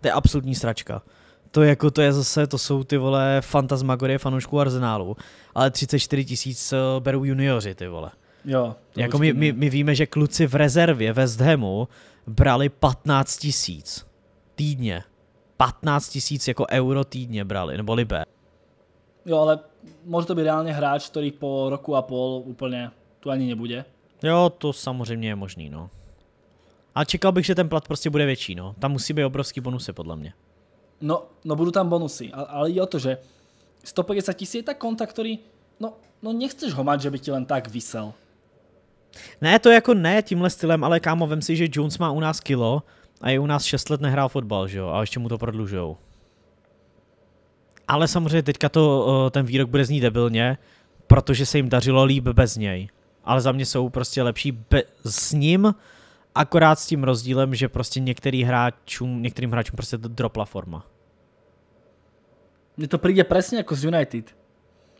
To je absolutní sračka. To jako to je zase, to jsou ty vole fantasmagorie fanoušků Arsenálu, ale 34 tisíc eh, berou junioři ty vole. Jo, jako my, my, my, víme, že kluci v rezervě ve Hamu brali 15 tisíc týdně. 15 tisíc jako euro týdně brali, nebo libe. Jo, ale může to být reálně hráč, který po roku a půl úplně tu ani nebude. Jo, to samozřejmě je možný, no. A čekal bych, že ten plat prostě bude větší, no. Tam musí být obrovský bonusy, podle mě. No, no budou tam bonusy, ale je o to, že 150 tisíc je tak konta, který, no, no nechceš ho mať, že by ti len tak vysel. Ne, to jako ne tímhle stylem, ale kámo, vem si, že Jones má u nás kilo a je u nás 6 let nehrál fotbal, že jo, a ještě mu to prodlužou. Ale samozřejmě teďka to, eh, ten výrok bude znít debilně, protože se jim dařilo líp bez něj. Ale za mě jsou prostě lepší s ním, Akorát s tím rozdílem, že prostě některý hráčům, některým hráčům prostě dropla forma. Mně to přijde přesně jako z United.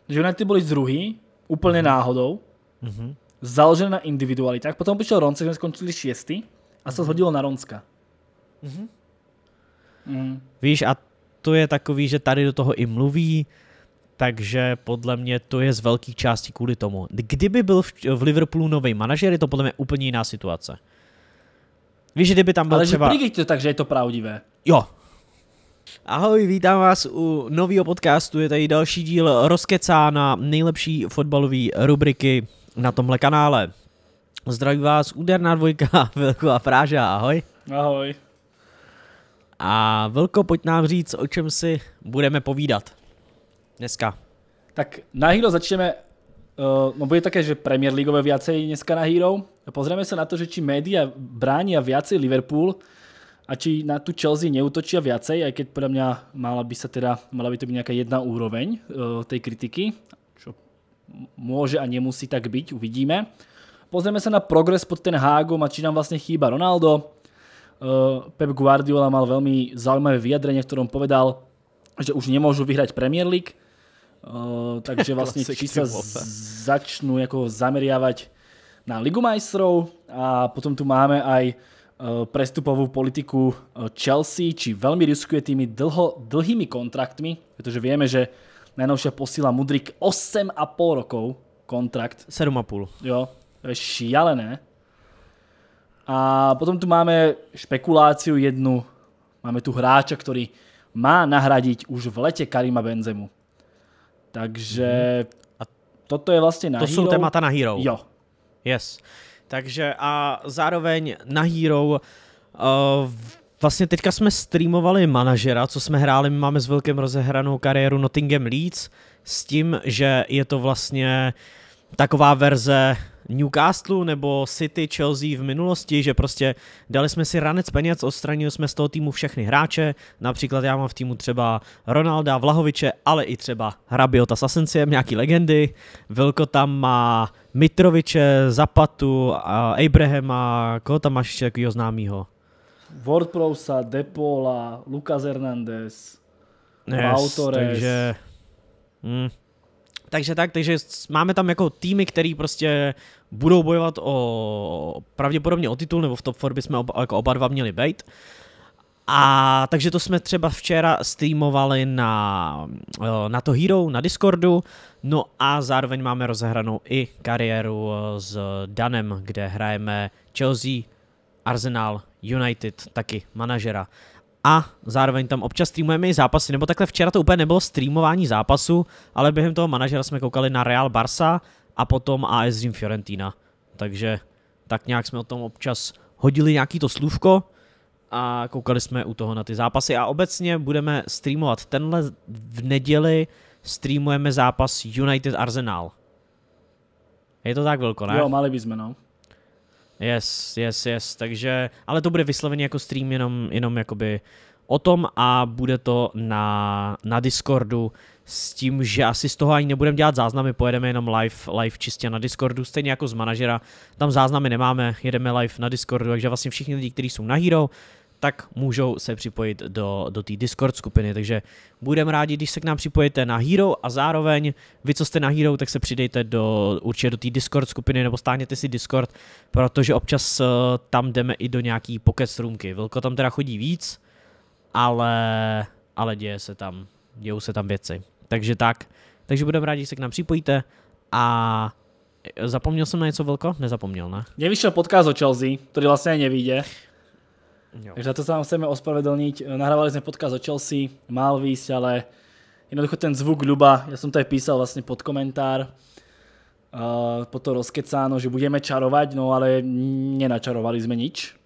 Z United byli druhý, úplně mm. náhodou, mm-hmm. založené na individualitách. Potom přišel Ronce, jsme skončili šestý a se mhm. zhodilo na Ronska. Mm-hmm. Mm. Víš, a to je takový, že tady do toho i mluví, takže podle mě to je z velkých částí kvůli tomu. Kdyby byl v, v Liverpoolu nový manažer, je to podle mě úplně jiná situace. Víš, že kdyby tam byl Ale třeba... Ale to že je to pravdivé. Jo. Ahoj, vítám vás u nového podcastu, je tady další díl na nejlepší fotbalové rubriky na tomhle kanále. Zdraví vás úderná dvojka Vilko a Fráža, ahoj. Ahoj. A Vilko, pojď nám říct, o čem si budeme povídat dneska. Tak na začneme Eh, no bude také, že Premier League viacej dneska na Hero. Pozrieme sa na to, že či média bránia viacej Liverpool a či na tu Chelsea neutočia viacej, aj keď podľa mňa mala by sa teda, mala by to byť nejaká jedna úroveň uh, tej kritiky, čo môže a nemusí tak byť, uvidíme. Pozrieme sa na progres pod ten Hágom a či nám vlastne chýba Ronaldo. Uh, Pep Guardiola mal veľmi zaujímavé vyjadrenie, v ktorom povedal, že už nemôžu vyhrať Premier League, Eh, takže vlastne či sa začnú jako zameriavať na Ligu majstrov a potom tu máme aj eh, prestupovú politiku eh, Chelsea, či veľmi riskuje tými dlho, dlhými kontraktmi, pretože vieme, že najnovšia posila Mudrik 8,5 rokov kontrakt. 7,5. Jo, to je šialené. A potom tu máme špekuláciu jednu, máme tu hráča, ktorý má nahradiť už v lete Karima Benzemu. Takže mhm. a toto je vlastně na To Hero. jsou témata na Hero. Jo. Yes. Takže a zároveň na Hero uh, Vlastně teďka jsme streamovali manažera, co jsme hráli, my máme s velkým rozehranou kariéru Nottingham Leeds s tím, že je to vlastně taková verze Newcastle nebo City, Chelsea v minulosti, že prostě dali jsme si ranec peněz, odstranili jsme z toho týmu všechny hráče, například já mám v týmu třeba Ronalda, Vlahoviče, ale i třeba Rabiota s Asensiem, nějaký legendy, Vilko tam má Mitroviče, Zapatu, a Abrahama, koho tam máš ještě takového známýho? Wordprousa, Depola, Lucas Hernandez, yes, Autores. Takže... Hmm. Takže tak, takže máme tam jako týmy, který prostě budou bojovat o pravděpodobně o titul, nebo v top 4 bychom oba, jako oba dva měli být. A takže to jsme třeba včera streamovali na, eh, na to Hero, na Discordu, no a zároveň máme rozehranou i kariéru eh, s Danem, kde hrajeme Chelsea, Arsenal, United, taky manažera a zároveň tam občas streamujeme i zápasy, nebo takhle včera to úplně nebylo streamování zápasu, ale během toho manažera jsme koukali na Real Barça a potom AS zim Fiorentina. Takže tak nějak jsme o tom občas hodili nějaký to slůvko a koukali jsme u toho na ty zápasy a obecně budeme streamovat tenhle v neděli streamujeme zápas United Arsenal. Je to tak, velko, ne? Jo, mali bychom, no. Yes, yes, yes, takže, ale to bude vysloveně jako stream jenom, jenom jakoby o tom a bude to na, na Discordu s tím, že asi z toho ani nebudeme dělat záznamy, pojedeme jenom live, live čistě na Discordu, stejně jako z manažera, tam záznamy nemáme, jedeme live na Discordu, takže vlastně všichni lidi, kteří jsou na Hero, tak můžou se připojit do, do té Discord skupiny. Takže budeme rádi, když se k nám připojíte na Hero a zároveň vy, co jste na Hero, tak se přidejte do, určitě do té Discord skupiny nebo stáhněte si Discord, protože občas eh, tam jdeme i do nějaký pocket roomky. Vilko tam teda chodí víc, ale, ale děje se tam, dějou se tam věci. Takže tak, takže budeme rádi, když se k nám připojíte a eh, Zapomněl jsem na něco, Velko? Nezapomněl, ne? Nevyšel podcast o Chelsea, který vlastně aj nevíde. Jo. Takže za to sa vám chceme ospravedlniť. Eh, nahrávali sme podcast o Chelsea, mal výjsť, ale jednoducho ten zvuk ľuba, ja som to aj písal vlastne pod komentár, uh, eh, po to rozkecáno, že budeme čarovať, no ale nenačarovali sme nič.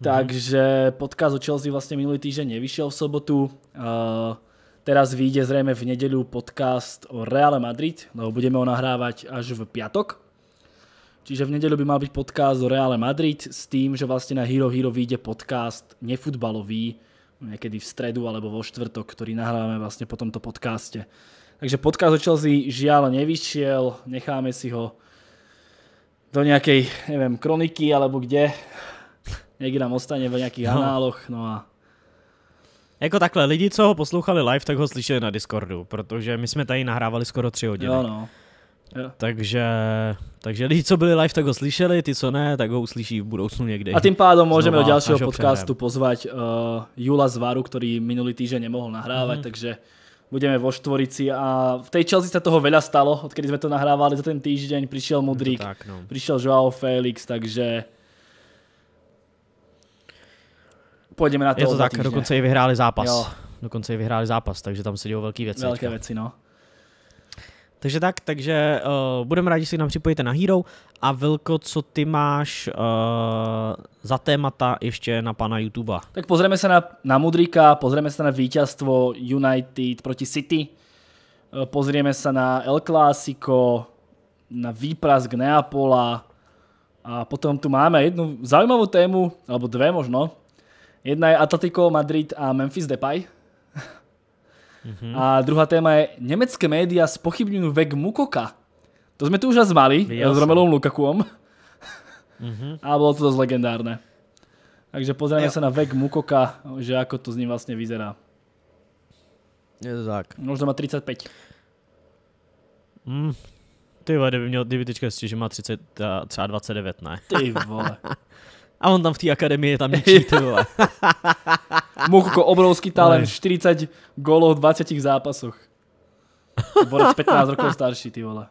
Mhm. Takže podcast o Chelsea vlastně minulý týden nevyšel v sobotu. Uh, teraz vyjde zrejme v neděli podcast o Reale Madrid, lebo no budeme ho nahrávať až v piatok. Čiže v neděli by mal byť podcast o Reále Madrid s tým, že vlastne na Hero Hero vyjde podcast nefutbalový, niekedy v stredu alebo vo štvrtok, ktorý nahrávame vlastne po tomto podcaste. Takže podcast o Chelsea žiaľ nevyšiel, necháme si ho do nejakej, neviem, kroniky alebo kde. Niekde nám ostane v nejakých no. análoch, no a jako takhle, lidi, co ho poslouchali live, tak ho slyšeli na Discordu, protože my jsme tady nahrávali skoro tři hodiny. Jo, no. no. Takže, takže lidi, co byli live, tak ho slyšeli, ty, co ne, tak ho uslyší v budoucnu někdy. A tím pádem můžeme do dalšího podcastu pozvat uh, Jula Zvaru, který minulý týden nemohl nahrávat, mm. takže budeme vo štvorici a v tej Chelsea sa toho veľa stalo, odkedy sme to nahrávali za ten týždeň, prišiel Mudrik, tak, no. prišiel Joao Felix, takže pôjdeme na to. Je to tak, dokonce i vyhráli zápas. Jo. Dokonce i vyhráli zápas, takže tam se dějou velké věci. Velké věci, no. Takže tak, takže uh, budeme rádi, že nám připojíte na Hero. A Vilko, co ty máš uh, za témata ještě na pana YouTube? Tak pozřeme se na, na Mudrika, pozřeme se na vítězstvo United proti City, eh, pozřeme se na El Clásico, na výprask Neapola a potom tu máme jednu zajímavou tému, alebo dvě možno. Jedna je Atletico Madrid a Memphis Depay. Mm-hmm. A druhá téma je, německé média spochybňují vek Mukoka. To jsme tu už raz mali, Jasne. s Romelom Lukakuom. Mm-hmm. A bylo to dost legendárne. Takže pozrieme sa na vek Mukoka, že ako to z ním vlastne vyzerá. Je to tak. Možno má 35. Mm. Ty vole, kdyby, měl, kdyby teďka že má 30, třeba 29, ne? Ty vole. A on tam v té akademii je tam ničí, ty vole. Mokuko, jako obrovský talent, 40 gólov v 20 zápasoch. Borec 15 rokov starší, ty vole.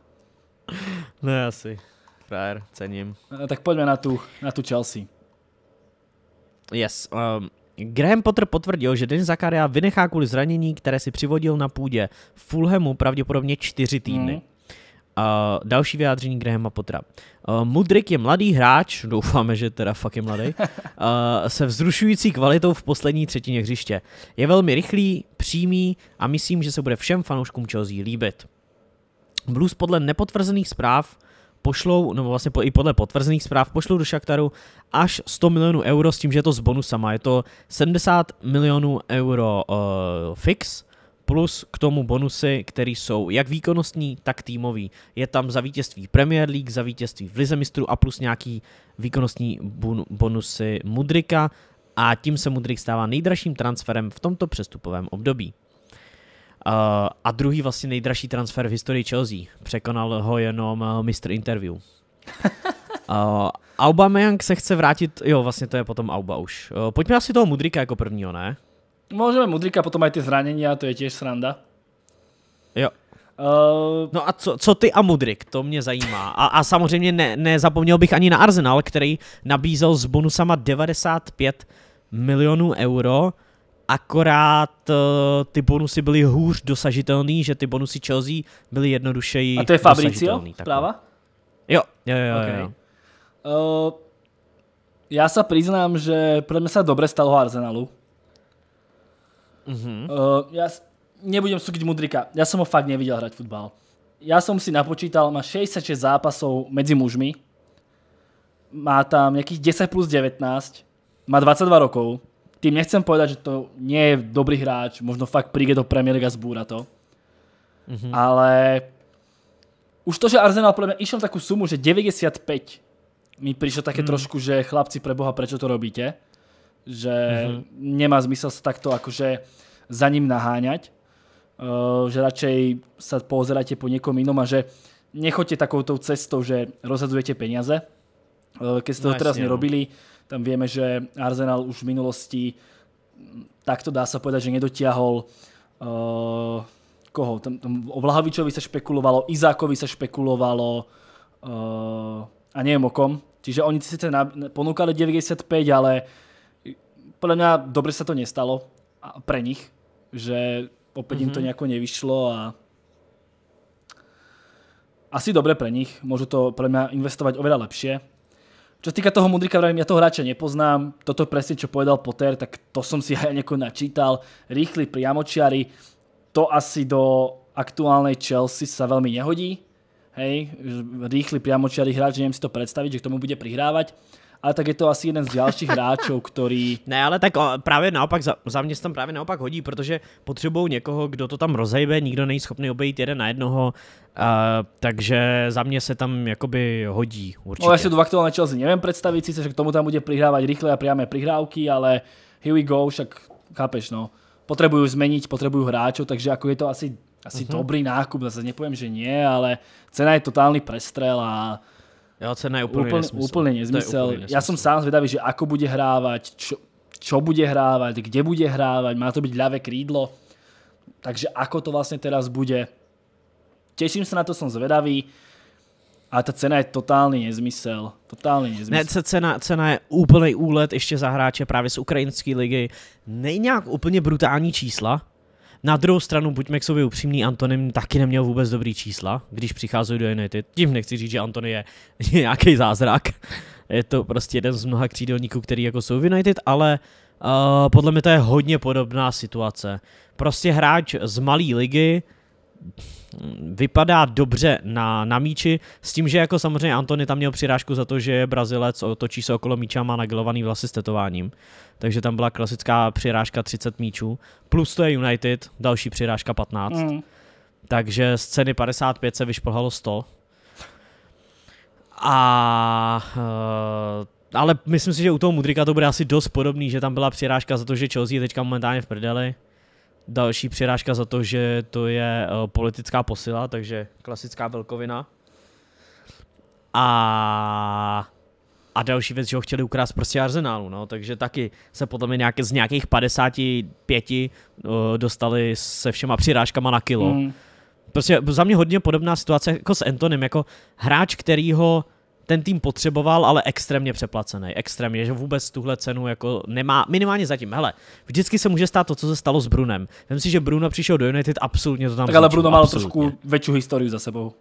No asi, frajer, cením. Eh, tak pojďme na tu, na tu Chelsea. Yes, um, Graham Potter potvrdil, že Den Zakaria vynechá kvůli zranění, které si přivodil na půdě Fulhamu pravděpodobně čtyři týdny. Mm další vyjádření Grahama Potra. Uh, Mudrik je mladý hráč, doufáme, že teda fakt je mladý, uh, se vzrušující kvalitou v poslední třetině hřiště. Je velmi rychlý, přímý a myslím, že se bude všem fanouškům Chelsea líbit. Blues podle nepotvrzených zpráv pošlou, nebo vlastně i podle potvrzených zpráv, pošlou do Šaktaru až 100 milionů euro s tím, že je to s bonusama. Je to 70 milionů euro uh, fix plus k tomu bonusy, které jsou jak výkonnostní, tak týmový. Je tam za vítězství Premier League, za vítězství v Lize mistrů a plus nějaký výkonnostní bonusy Mudrika a tím se Mudrik stává nejdražším transferem v tomto přestupovém období. Uh, a druhý vlastně nejdražší transfer v historii Chelsea. Překonal ho jenom uh, Mr. Interview. Uh, Aubameyang se chce vrátit, jo vlastně to je potom Auba už. pojďme asi toho Mudrika jako prvního, ne? Môžeme Mudrika, potom aj tie zranenia, to je tiež sranda. Jo. Uh... No a co, co ty a Mudrik, to mě zajímá. A, a samozřejmě ne, nezapomněl bych ani na Arsenal, který nabízel s bonusama 95 milionů euro, akorát uh, ty bonusy byly hůř dosažitelný, že ty bonusy Chelsea byly jednodušeji A to je Fabricio práva? Jo, jo, jo. Okay. jo. Uh, já se přiznám, že pro mě se dobře stalo Arsenalu Mm-hmm. Uh, eh, ja nebudem súkiť Mudrika, ja som ho fakt nevidel hrať futbal. Ja som si napočítal, má 66 zápasov medzi mužmi, má tam nejakých 10 plus 19, má 22 rokov. Tým nechcem povedať, že to nie je dobrý hráč, možno fakt príde do Premier League a zbúra to. Mm-hmm. Ale už to, že Arsenal pre mňa išiel takú sumu, že 95 mi prišlo také mm. trošku, že chlapci pre Boha, prečo to robíte? že mm-hmm. nemá zmysel sa takto akože za ním naháňať, uh, že radšej sa pozerajte po niekom inom a že nechoďte takouto cestou, že rozhadzujete peniaze. Uh, eh, keď ste to no, teraz no. nerobili, tam vieme, že Arsenal už v minulosti takto dá sa povedať, že nedotiahol uh, koho? Tam, tam o Vlahovičovi sa špekulovalo, Izákovi sa špekulovalo uh, a neviem o kom. Čiže oni si ponúkali 95, ale podľa mňa dobre sa to nestalo pre nich, že opäť mm -hmm. im to mhm. nejako nevyšlo a asi dobre pre nich, môžu to pre mňa investovať oveľa lepšie. Čo sa týka toho Mudrika, vravím, ja toho hráča nepoznám, toto presne, čo povedal Potter, tak to som si aj nejako načítal, rýchly priamočiary, to asi do aktuálnej Chelsea sa veľmi nehodí, hej, rýchly priamočiary hráč, neviem si to predstaviť, že k tomu bude prihrávať ale tak je to asi jeden z dalších hráčů, který... Ne, ale tak právě naopak, za, za mě se tam právě naopak hodí, protože potřebují někoho, kdo to tam rozejbe, nikdo není schopný obejít jeden na jednoho, a, takže za mě se tam jakoby hodí určitě. No, já si to aktuálně Chelsea nevím představit, sice že k tomu tam bude přihrávat rychle a přímé přihrávky, ale here we go, však chápeš, no. Potřebují změnit, potřebují hráčů, takže jako je to asi asi uh-huh. dobrý nákup, zase nepovím, že nie, ale cena je totálny prestrel a Jo, cena je úplný Úpl, nesmysl. Úplný nezmysel. Úplný nesmysl. Ja sám zvědavý, že ako bude hrávat, čo, čo bude hrávat, kde bude hrávat. má to byť ľavé krídlo. Takže ako to vlastne teraz bude. Teším se na to, jsem zvedavý. A ta cena je totálně nezmysel. Totálně nezmysel. Ne, cena, cena je úplný úlet ještě za hráče právě z ukrajinské ligy. Není nějak úplně brutální čísla, na druhou stranu, buďme k sobě upřímný, Antonem taky neměl vůbec dobrý čísla, když přicházejí do United. Tím nechci říct, že Antony je nějaký zázrak. Je to prostě jeden z mnoha křídelníků, který jako jsou v United, ale uh, podle mě to je hodně podobná situace. Prostě hráč z malé ligy, Mm, vypadá dobře na, na míči, s tím, že jako samozřejmě Antony tam měl přirážku za to, že je Brazilec, otočí se okolo míče a má nagilovaný vlasy s tetováním. Takže tam byla klasická přirážka 30 míčů, plus to je United, další přirážka 15. Mm. Takže z ceny 55 se vyšplhalo 100. A eh, ale myslím si, že u toho Mudrika to bude asi dost podobný, že tam byla přirážka za to, že Chelsea je teďka momentálně v prdeli další přirážka za to, že to je eh, politická posila, takže klasická velkovina. A, a další věc, že ho chtěli ukrást prostě Arsenálu, no, takže taky se potom nějak z nějakých 55 uh, eh, dostali se všema přirážkama na kilo. Mm. Prostě za mě hodně podobná situace jako s Antonem, jako hráč, který ho ten tým potřeboval, ale extrémně přeplacený. Extrémně, že vůbec tuhle cenu jako nemá, minimálně zatím. Hele, vždycky se může stát to, co se stalo s Brunem. Vím si, že Bruno přišel do United, absolutně to tam Tak ale Bruno má trošku větší historii za sebou.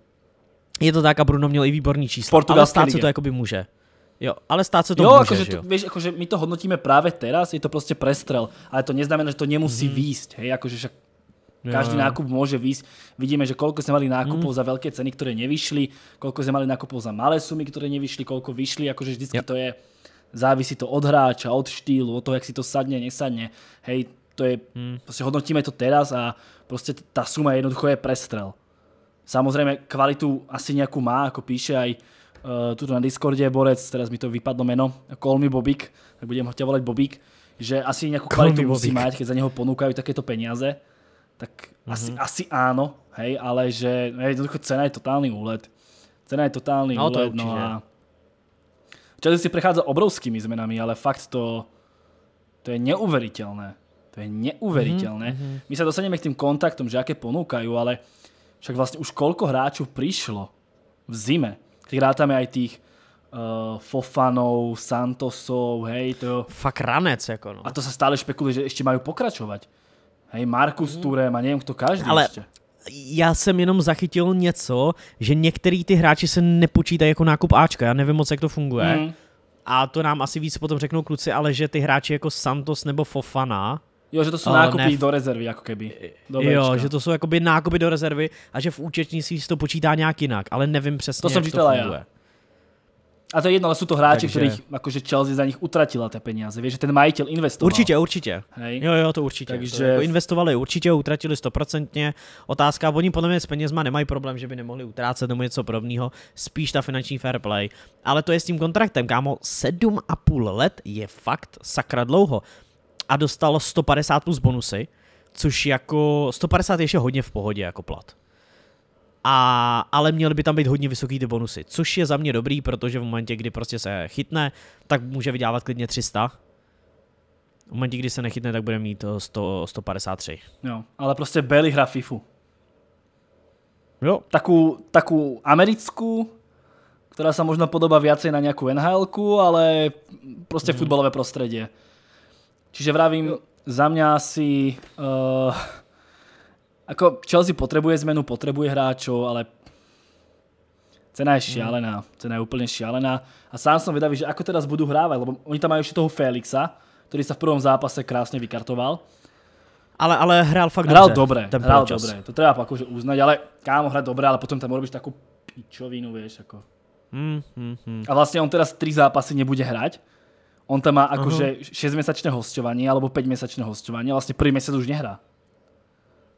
Je to tak a Bruno měl i výborný číslo, ale stát se to jako by může. Jo, ale stát se to jo, může, akože, že jo? Vieš, akože my to hodnotíme právě teraz, je to prostě prestrel, ale to neznamená, že to nemusí mm. výjsť, hej, akože však Každý nákup môže výsť. Vidíme, že koľko sme mali nákupov hmm. za veľké ceny, ktoré nevyšli, koľko sme mali nákupov za malé sumy, ktoré nevyšli, koľko vyšli, akože vždy to je, závisí to od hráča, od štýlu, od toho, jak si to sadne, nesadne. Hej, to je, hmm. proste hodnotíme to teraz a proste tá suma jednoducho je prestrel. Samozrejme, kvalitu asi nejakú má, ako píše aj eh, tuto na Discorde borec, teraz mi to vypadlo meno, Call me Bobik, tak budem ho ťa volať Bobik, že asi nejakú kvalitu musí mať, keď za neho ponúkajú takéto peniaze tak mm-hmm. asi, asi áno, hej, ale že jednoducho cena je totálny úlet. Cena je totálny no, úlet, to no a Chelsea si prechádza obrovskými zmenami, ale fakt to, to je neuveriteľné. To je neuveriteľné. Mm-hmm. My sa dostaneme k tým kontaktom, že aké ponúkajú, ale však vlastne už koľko hráčov prišlo v zime, keď rátame aj tých uh, Fofanov, Santosov, hej, to... Fak ranec, ako no. A to sa stále špekuluje, že ešte majú pokračovať. Hej, Markus hmm. Turem a nevím, kdo každý Ale ještě. já jsem jenom zachytil něco, že některý ty hráči se nepočítají jako nákup Ačka, já nevím moc, jak to funguje. Hmm. A to nám asi víc potom řeknou kluci, ale že ty hráči jako Santos nebo Fofana, Jo, že to jsou uh, nákupy nef- do rezervy, jako keby. Do jo, Bčka. že to jsou jakoby nákupy do rezervy a že v účetnictví se to počítá nějak jinak, ale nevím přesně, To jsem funguje. já. A to je jedno, ale jsou to hráči, Takže... kterých akože Chelsea za nich utratila ty peníze, víš, že ten majitel investoval. Určitě, určitě. Hej? Jo, jo, to určitě. Takže... To jako investovali určitě utratili stoprocentně. Otázka, oni podle mě s penězma nemají problém, že by nemohli utrácet nebo něco podobného. Spíš ta finanční fair play. Ale to je s tím kontraktem, kámo. 7,5 let je fakt sakra dlouho. A dostal 150 plus bonusy, což jako 150 ještě hodně v pohodě jako plat a, ale měly by tam být hodně vysoký ty bonusy, což je za mě dobrý, protože v momentě, kdy prostě se chytne, tak může vydávat klidně 300. V momentě, kdy se nechytne, tak bude mít 100, eh, 153. Jo, ale prostě Bailey hra FIFU. Jo. Takú, takú americkú, ktorá sa možno podobá viacej na nejakú nhl ale proste mm. futbalové prostredie. Čiže vravím, jo. za mňa asi... Uh, Ako Chelsea potrebuje zmenu, potrebuje hráčov, ale cena je šialená. Hmm. Cena je úplne šialená. A sám som vedavý, že ako teraz budú hrávať, lebo oni tam majú ešte toho Felixa, ktorý sa v prvom zápase krásne vykartoval. Ale, ale hrál fakt hrál dobře. Dobré, hrál čas. to treba akože uznať, ale kámo, hrať dobre, ale potom tam urobíš takú pičovinu, vieš, ako. Mm, mm, mm. A vlastne on teraz tri zápasy nebude hrať. On tam má akože uh mhm. -huh. 6-mesačné hostovanie alebo 5-mesačné hostovanie vlastne prvý mesiac už nehrá.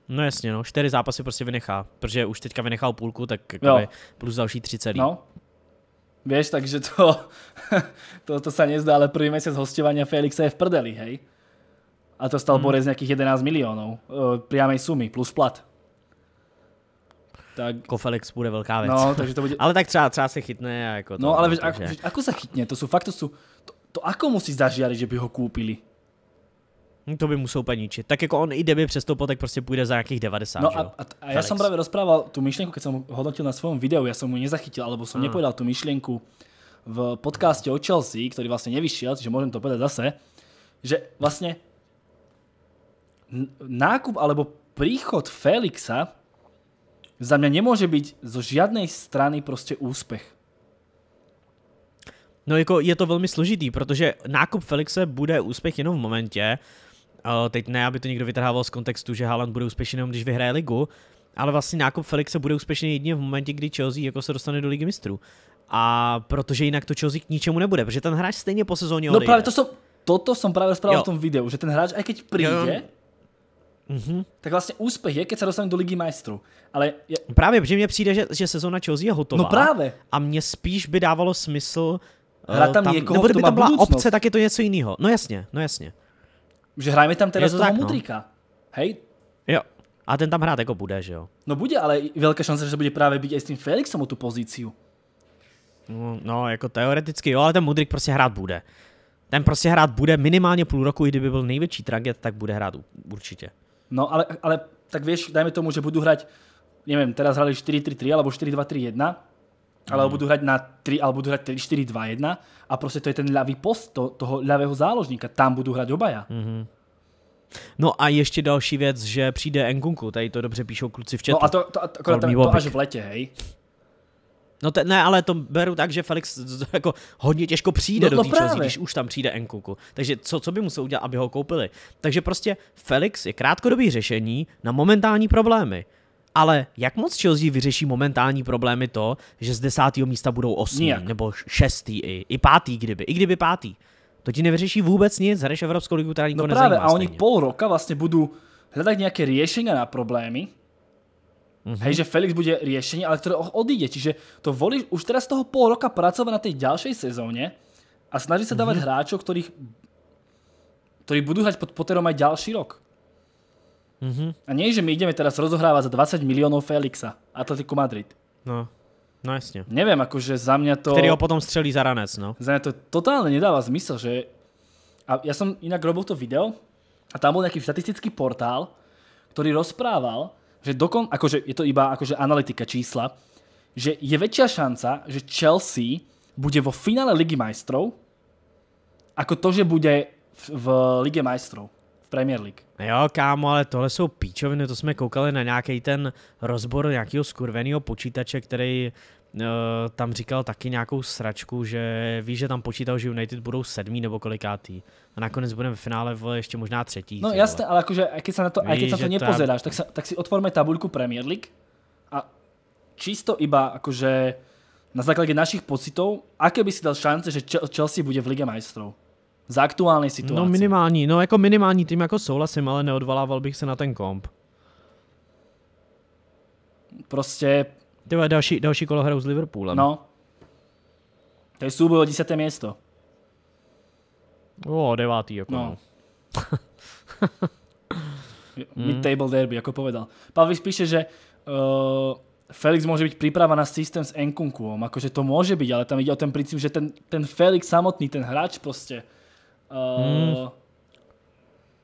No jasně, no, čtyři zápasy prostě vynechá, protože už teďka vynechal půlku, tak jakoby, plus další tři celý. No. Vieš, takže to, to, to sa nezdá, ale prvý mesiac hostovania Felixa je v prdeli, hej? A to stal hmm. Borec nejakých 11 miliónov e, priamej sumy, plus plat. Tak... Ko Felix bude velká věc. No, takže to bude... ale tak třeba, třeba se chytne. jako to, no, ale víš, takže... ako, ako sa chytne? To sú fakt, to sú... To, to ako musí zažiariť, že by ho kúpili? Hm, to by musel peníčit. Tak jako on i kdyby přestoupil, tak prostě půjde za nějakých 90. No a, a, a ja jsem právě rozprával tu myšlenku, když jsem hodnotil na svém videu, já jsem mu nezachytil, alebo jsem hmm. nepovedal tu myšlenku v podcaste o Chelsea, který vlastně nevyšel, že môžem to povedať zase, že vlastně nákup alebo príchod Felixa za mě nemůže být zo žiadnej strany prostě úspěch. No jako je to velmi složitý, protože nákup Felixe bude úspěch jenom v momentě, Eh, teď ne, aby to někdo vytrhával z kontextu, že Haaland bude úspěšný jenom když vyhraje ligu, ale vlastně nákup Felixe bude úspěšný jedině v momentě, kdy Chelsea jako se dostane do ligy mistrů. A protože jinak to Chelsea k ničemu nebude, protože ten hráč stejně po sezóně no odejde. No právě to som, toto jsem právě rozprával v tom videu, že ten hráč, aj keď přijde, jo. Mm-hmm. Tak vlastně úspěch je, když se dostaneme do Ligy majstrů. Ale je... Právě, protože mně přijde, že, že sezóna Chelsea je hotová. No právě. A mně spíš by dávalo smysl... Hra eh, tam, tam někoho, nebo kdyby to byla budoucnost. obce, tak je to něco jiného. No jasně, no jasně. Že hrajeme tam teda je to toho tak, No. Hej? Jo. A ten tam hrát jako bude, že jo? No bude, ale velká šance, že bude právě být i s tím Felixem o tu pozici. No, no, jako teoreticky jo, ale ten Mudrik prostě hrát bude. Ten prostě hrát bude minimálně půl roku, i kdyby byl největší tragéd, tak bude hrát určitě. No, ale, ale tak víš, dajme tomu, že budu hrát, nevím, teraz hrali 4-3-3 alebo 4-2-3-1, ale no. budú hrať na 3, alebo budú hrať 3, 4, 2, 1 a proste to je ten ľavý post to, toho ľavého záložníka, tam budú hrať obaja. Mm-hmm. No a ještě další věc, že přijde Nkunku, tady to dobře píšou kluci v chatu. No a to, to, to, akorát, to, to až v letě, hej? No te, ne, ale to beru tak, že Felix jako hodně těžko přijde no, do té Chelsea, když už tam přijde Nkunku. Takže co, co by musel udělat, aby ho koupili? Takže prostě Felix je krátkodobý řešení na momentální problémy. Ale jak moc Chelsea vyřeší momentální problémy to, že z desátého místa budou osmý, Nijak. nebo šestý, i, i pátý kdyby, i kdyby pátý. To ti nevyřeší vůbec nic, hraješ Evropskou ligu, která nikdo no právě, a oni stejně. pol roka vlastně budou hledat nějaké řešení na problémy, Mm-hmm. Hej, že Felix bude riešenie, ale ktoré odíde. Čiže to volíš už teraz toho pol roka pracovať na tej ďalšej sezóne a snaží sa dávať mm-hmm. hráčov, ktorých, ktorí budú hrať pod Potterom aj ďalší rok. Mm-hmm. A nie, že my ideme teraz rozohrávať za 20 miliónov Felixa, Atletico Madrid. No, no jasne. Neviem, akože za mňa to... Ktorý ho potom strelí za ranec, no. Za mňa to totálne nedáva zmysel, že... A ja som inak robil to video a tam bol nejaký statistický portál, ktorý rozprával, že dokon... Akože je to iba akože analytika čísla, že je väčšia šanca, že Chelsea bude vo finále Ligy majstrov, ako to, že bude v, v Lige majstrov. Premier League. Jo, kámo, ale tohle jsou píčoviny, to jsme koukali na nějaký ten rozbor nějakého skurveného počítače, který eh, tam říkal taky nějakou sračku, že ví, že tam počítal, že United budou sedmý nebo kolikátý. A nakonec budeme v finále vole, ještě možná třetí. No jasně, ale jakože, když se na to, Víš, se to nepozeráš, ta... tak, sa, tak si otvorme tabulku Premier League a čisto iba jakože na základě našich pocitů, aké by si dal šance, že Chelsea bude v Lige majstrov? Za aktuální situaci. No minimální, no jako minimální tým jako souhlasím, ale neodvalával bych se na ten komp. Prostě... Tyhle další, další kolo hrajou s Liverpoolem. No. To je souboj o 10. město. O, devátý jako. No. no. Mid-table derby, jako povedal. Pavlis píše, že uh, Felix môže byť príprava na systém s Nkunkuom. Akože to môže byť, ale tam ide o ten princíp, že ten, ten Felix samotný, ten hráč proste Uh, hmm. Eh,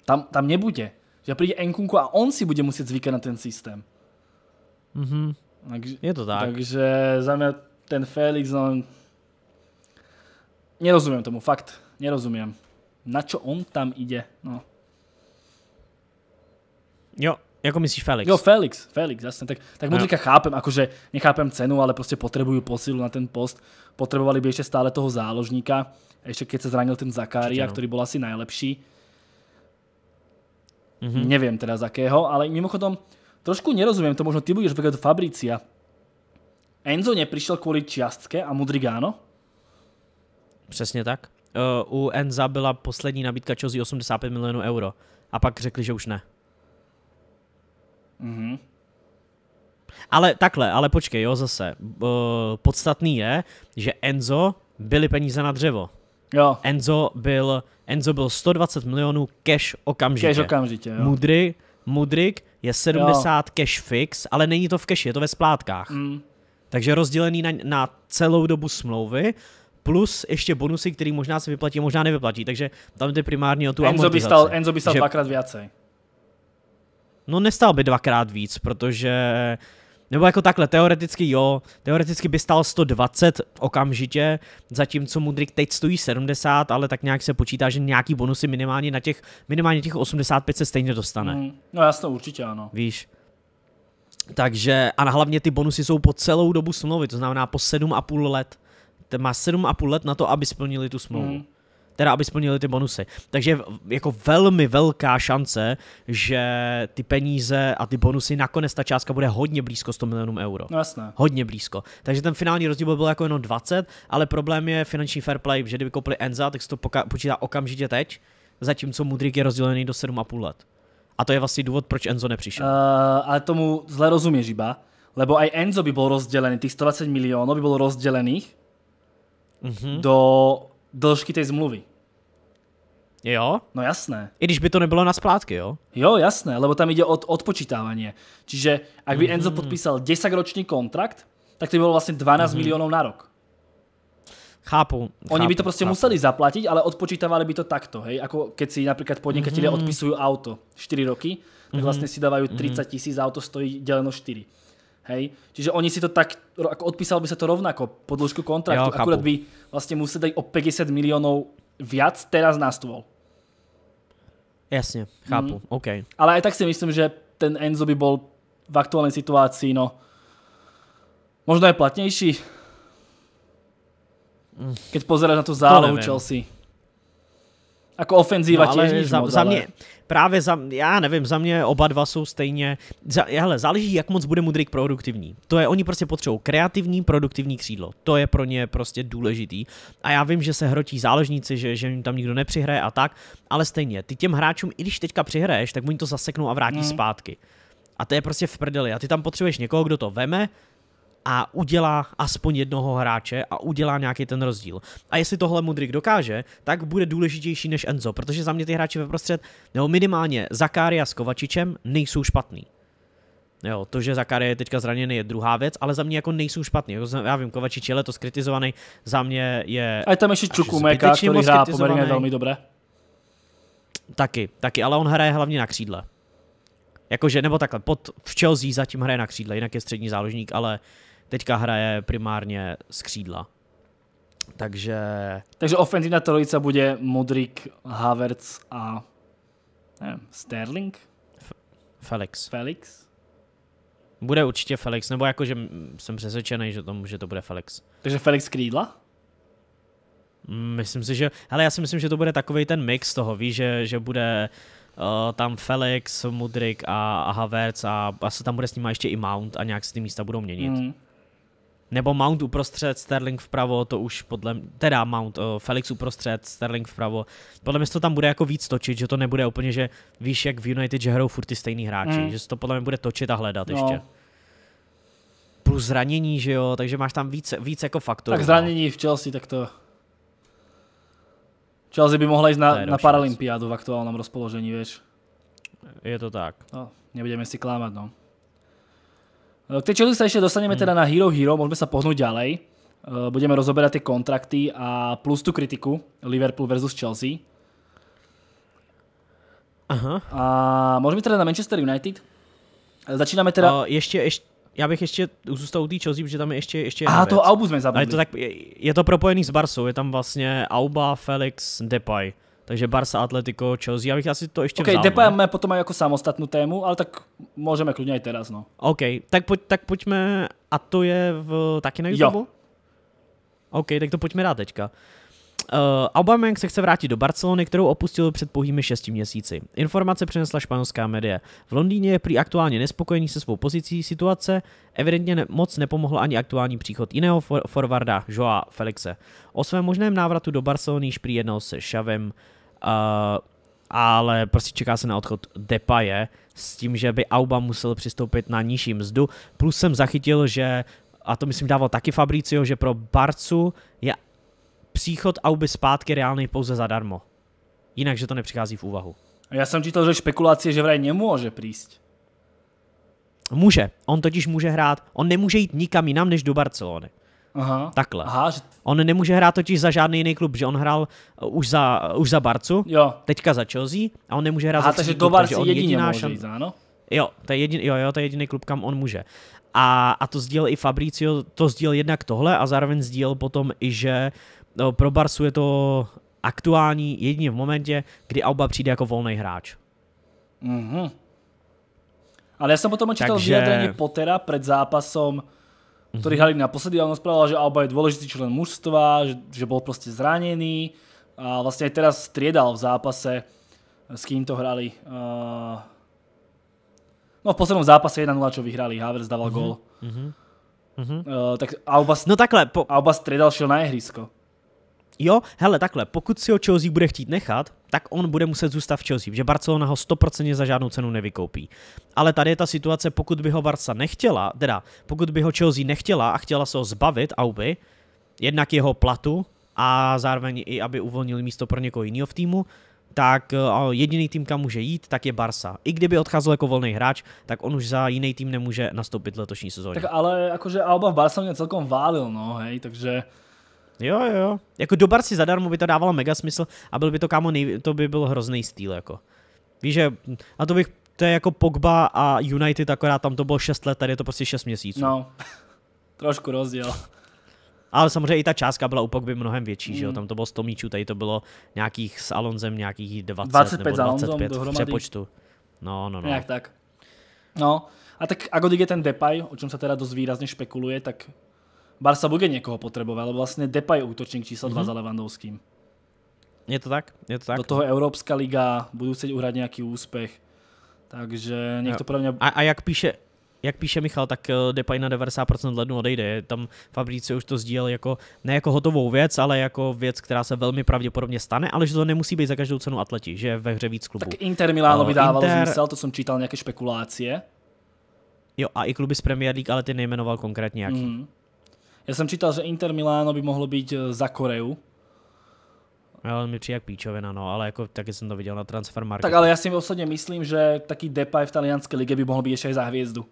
tam, tam nebude. Že príde Enkunku a on si bude musieť zvykať na ten systém. Mm-hmm. Takže, je to tak. Takže za mňa ten Felix, no... Nerozumiem tomu, fakt. Nerozumiem. Na čo on tam ide, no. Jo, jako myslíš Felix? Jo, Felix, Felix, jasně. Tak, tak Modrika no. chápem, akože nechápem cenu, ale prostě potřebují posilu na ten post. Potřebovali by ještě stále toho záložníka. Ešte keď sa zranil ten Zakaria, no. který ktorý bol asi najlepší. Mm-hmm. Neviem teda z akého, ale mimochodom trošku nerozumiem to, možno ty budeš vedieť do Fabricia. Enzo neprišiel kvôli čiastke a Mudrigáno? Přesně tak. Eh, u Enza byla poslední nabídka čozí 85 milionů euro. A pak řekli, že už ne. -hmm. Ale takhle, ale počkej, jo, zase. Eh, podstatný je, že Enzo byly peníze na dřevo. Jo. Enzo byl, Enzo byl 120 milionů cash okamžitě. Cash okamžitě, jo. Mudry, Mudrik je 70 jo. cash fix, ale není to v cash, je to ve splátkách. Mm. Takže rozdělený na, na celou dobu smlouvy, plus ještě bonusy, který možná se vyplatí, možná nevyplatí. Takže tam jde primárně o tu Enzo by stal, Enzo by stal že... dvakrát více. No nestal by dvakrát víc, protože nebo jako takhle, teoreticky jo, teoreticky by stál 120 okamžitě, zatímco Mudrik teď stojí 70, ale tak nějak se počítá, že nějaký bonusy minimálně na těch, minimálně těch 85 se stejně dostane. Mm, no jasně, určitě ano. Víš. Takže, a hlavně ty bonusy jsou po celou dobu smlouvy, to znamená po 7,5 let. Ten má 7,5 let na to, aby splnili tu smlouvu. Mm teda aby splnili ty bonusy. Takže jako velmi velká šance, že ty peníze a ty bonusy, nakonec ta částka bude hodně blízko 100 milionům euro. No jasné. Hodně blízko. Takže ten finální rozdíl byl jako jenom 20, ale problém je finanční fair play, že kdyby koupili Enza, tak se to poka- počítá okamžitě teď, zatímco Mudrik je rozdělený do 7,5 let. A to je vlastně důvod, proč Enzo nepřišel. Uh, ale tomu zle rozumíš, iba, lebo aj Enzo by bol rozdelený, tých 120 miliónov by bolo rozdelených uh mhm. -huh. do dĺžky tej zmluvy. Jo? No jasné. I když by to nebylo na splátky, jo? Jo, jasné, lebo tam ide od odpočítávanie. Čiže ak by mm -hmm. Enzo podpísal 10-ročný kontrakt, tak to by bylo vlastně 12 mm -hmm. milionů na rok. Chápu. Oni chápu, by to prostě chápu. museli zaplatiť, ale odpočítávali by to takto, hej? Ako keď si napríklad podnikatelia mm -hmm. odpisujú auto 4 roky, tak vlastně si dávajú 30 mhm. tisíc, auto stojí deleno 4. Hej? Čiže oni si to tak, ako odpísal by se to rovnako podložku kontraktu, jo, akurát by vlastně museli dať o 50 miliónov viac teraz na stôl. Jasne, chápu, mm. OK. Ale aj tak si myslím, že ten Enzo by bol v aktuálnej situácii, no, možno je platnejší. Mm. Keď pozeráš na tú zálohu Chelsea. Ako ofenzíva no, tiež nič za, moc, za, mne, ale právě za, já nevím, za mě oba dva jsou stejně, za, hele, záleží, jak moc bude Mudrik produktivní. To je, oni prostě potřebují kreativní, produktivní křídlo. To je pro ně prostě důležitý. A já vím, že se hrotí záležníci, že, že jim tam nikdo nepřihraje a tak, ale stejně, ty těm hráčům, i když teďka přihraješ, tak oni to zaseknou a vrátí mm. zpátky. A to je prostě v prdeli. A ty tam potřebuješ někoho, kdo to veme, a udělá aspoň jednoho hráče a udělá nějaký ten rozdíl. A jestli tohle Mudrik dokáže, tak bude důležitější než Enzo, protože za mě ty hráči ve prostřed, nebo minimálně Zakaria s Kovačičem, nejsou špatný. Jo, to, že Zakaria je teďka zraněný, je druhá věc, ale za mě jako nejsou špatný. Jako já vím, Kovačič je letos kritizovaný, za mě je... A je tam ještě Čukumeka, který hrá poměrně velmi dobré. Taky, taky, ale on hraje hlavně na křídle. Jakože, nebo takhle, pod, v Chelsea zatím hraje na křídle, jinak je střední záložník, ale uh, teďka hraje primárně z křídla. Takže... Takže ofenzivní trojica bude Modric, Havertz a nevím, Sterling? F- Felix. Felix? Bude určitě Felix, nebo jakože jsem přesvědčený, že to, že to bude Felix. Takže Felix Krídla? Mm, myslím si, že... Ale já si myslím, že to bude takový ten mix toho, víš, že, že bude uh, tam Felix, Mudrik a, a Havertz a asi tam bude s nimi ještě i Mount a nějak si ty místa budou měnit. Mm. Nebo Mount uprostřed, Sterling vpravo, to už podle mě, teda Mount, uh, Felix uprostřed, Sterling vpravo. Podle mě to tam bude jako víc točit, že to nebude úplně, že víš, jak v United, že hrajou furt ty stejný hráči, mm. že se to podle mě bude točit a hledat no. ještě. Plus zranění, že jo, takže máš tam víc, víc jako faktorů. Tak no. zranění no. v Chelsea, tak to... Chelsea by mohla jít na, na Paralympiádu v aktuálnom rozpoložení, víš. Je to tak. No, nebudeme si klámat, no. No, k tej Chelsea sa ešte dostaneme hmm. teda na Hero Hero, môžeme sa pohnúť ďalej. Eh, budeme rozoberať tie kontrakty a plus tú kritiku Liverpool versus Chelsea. Aha. A môžeme teda na Manchester United? Začínáme teda... Uh, ještě, ještě, já bych ještě zůstal u té Chelsea, protože tam je ještě, ještě A to Aubu jsme zabudli. Je to, tak, je, je, to propojený s Barsou, je tam vlastně Auba, Felix, Depay. Takže Barca, Atletico, Chelsea, já bych asi to ještě okay, vzal. Depa máme potom jako samostatnou tému, ale tak můžeme klidně i teraz, no. OK, tak, poj tak pojďme, a to je v, taky na YouTube? Jo. OK, tak to pojďme dát teďka. Uh, Aubameyang se chce vrátit do Barcelony, kterou opustil před pouhými 6 měsíci. Informace přinesla španělská média. V Londýně je prý aktuálně nespokojený se svou pozicí situace, evidentně ne- moc nepomohl ani aktuální příchod jiného for- forwarda, Joa Felixe. O svém možném návratu do Barcelony již prý jednal se Šavem Eh, ale prostě čeká se na odchod Depaje s tím, že by Auba musel přistoupit na nižší mzdu. Plus jsem zachytil, že, a to myslím dával taky Fabricio, že pro Barcu je příchod Auby zpátky reálný pouze zadarmo. Jinak, že to nepřichází v úvahu. Já jsem čítal, že špekulace, že vraj nemůže přijít. Může. On totiž může hrát. On nemůže jít nikam jinam než do Barcelony. Aha. Takhle. Aha, že... On nemůže hrát totiž za žádný jiný klub, že on hrál uh, už za, uh, už za Barcu, jo. teďka za Chelsea a on nemůže hrát Aha, za takže do Barci takže jedině může jít, ano? Jo, to je jediný, jo, jo, to je jediný klub, kam on může. A, a to sdílel i Fabricio, to sdílel jednak tohle a zároveň sdílel potom i, že no, pro Barsu je to aktuální jedině v momentě, kdy Auba přijde jako volný hráč. Mhm. Ale já jsem potom očítal Takže... vyjadrení Pottera před zápasem ktorý Halina naposledy dávno spravila, že Alba je dôležitý člen mužstva, že, že bol proste zranený a vlastne aj teraz striedal v zápase, s kým to hrali. Uh, eh, no v poslednom zápase 1-0, čo vyhrali, Havers dával mm-hmm. gól. Mm-hmm. Uh, tak Alba, no takhle, po... Alba striedal, šiel na ihrisko jo, hele, takhle, pokud si ho Chelsea bude chtít nechat, tak on bude muset zůstat v Chelsea, že Barcelona ho 100% za žádnou cenu nevykoupí. Ale tady je ta situace, pokud by ho Barca nechtěla, teda pokud by ho Chelsea nechtěla a chtěla se ho zbavit, Auby, jednak jeho platu a zároveň i aby uvolnili místo pro někoho jiného v týmu, tak eh, jediný tým, kam může jít, tak je Barsa. I kdyby odcházel jako volný hráč, tak on už za jiný tým nemůže nastoupit letošní sezóně. Tak ale jakože Alba v mě celkom válil, no hej, takže Jo, jo. Jako do bar si zadarmo by to dávalo mega smysl a byl by to kámo nej... to by byl hrozný styl jako. Víš, že, a to bych, to je jako Pogba a United, akorát tam to bylo 6 let, tady je to prostě 6 měsíců. No, trošku rozdíl. Ale samozřejmě i ta částka byla u Pogby mnohem větší, mm. že jo? Mm. Tam to bylo 100 míčů, tady to bylo nějakých s Alonzem nějakých 20 25 nebo 25 v přepočtu. No, no, no. Nějak tak. No, a tak ako je ten Depay, o čem sa teda dosť výrazne špekuluje, tak Barca bude někoho ale vlastně Depay útočník číslo 2 mm-hmm. za Levandovským. Je to tak? Je to tak? Do toho Evropská liga, budou chtít uhrát nějaký úspěch. Takže někdo pro mě... A, a jak píše, jak píše Michal, tak eh, Depay na 90% lednu odejde. Tam Fabrice už to sdílel jako, ne jako hotovou věc, ale jako věc, která se velmi pravděpodobně stane, ale že to nemusí být za každou cenu atleti, že je ve hře víc klubů. Tak Inter Miláno by eh, dávalo Inter... zmysel, to jsem čítal nějaké špekulácie. Jo, a i kluby z Premier League, ale ty nejmenoval konkrétně jaký. Mm. Ja som čítal, že Inter Miláno by mohlo byť eh, za Koreu. Ale no, mi přijde jak píčovina, no, ale jako taky jsem to viděl na Transfermarktu. Tak ale já si osobně myslím, že taký Depay v talianské lige by mohl být ještě za hvězdu.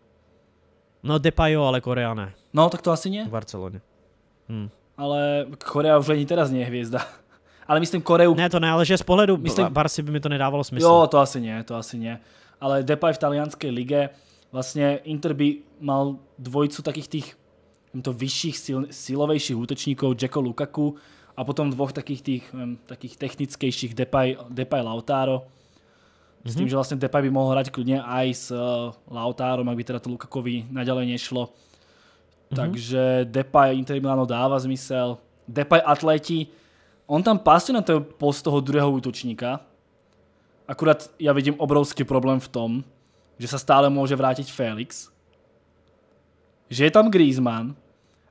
No Depay jo, ale Korea ne. No, tak to asi ne. V Barceloně. Hm. Ale Korea už ani teraz nie je hvězda. Ale myslím Koreu... Ne, to ne, ale že z pohledu myslím... Barsi by mi to nedávalo smysl. Jo, to asi ne, to asi ne. Ale Depay v talianské lige, vlastně Inter by mal dvojicu takých tých to vyšších, sil, silovějších útočníků, Jacko Lukaku a potom dvoch takých tých, um, takých technickejších Depay, Depay Lautaro. S tím, S tým, mhm. že vlastně Depay by mohl hrať klidně aj s uh, Lautarom, ak by teda to Lukakovi naďalej nešlo. Mm -hmm. Takže Depay Inter Milano dává zmysel. Depay Atleti, on tam pásuje na ten post toho druhého útočníka. Akurát já vidím obrovský problém v tom, že se stále může vrátit Felix že je tam Griezmann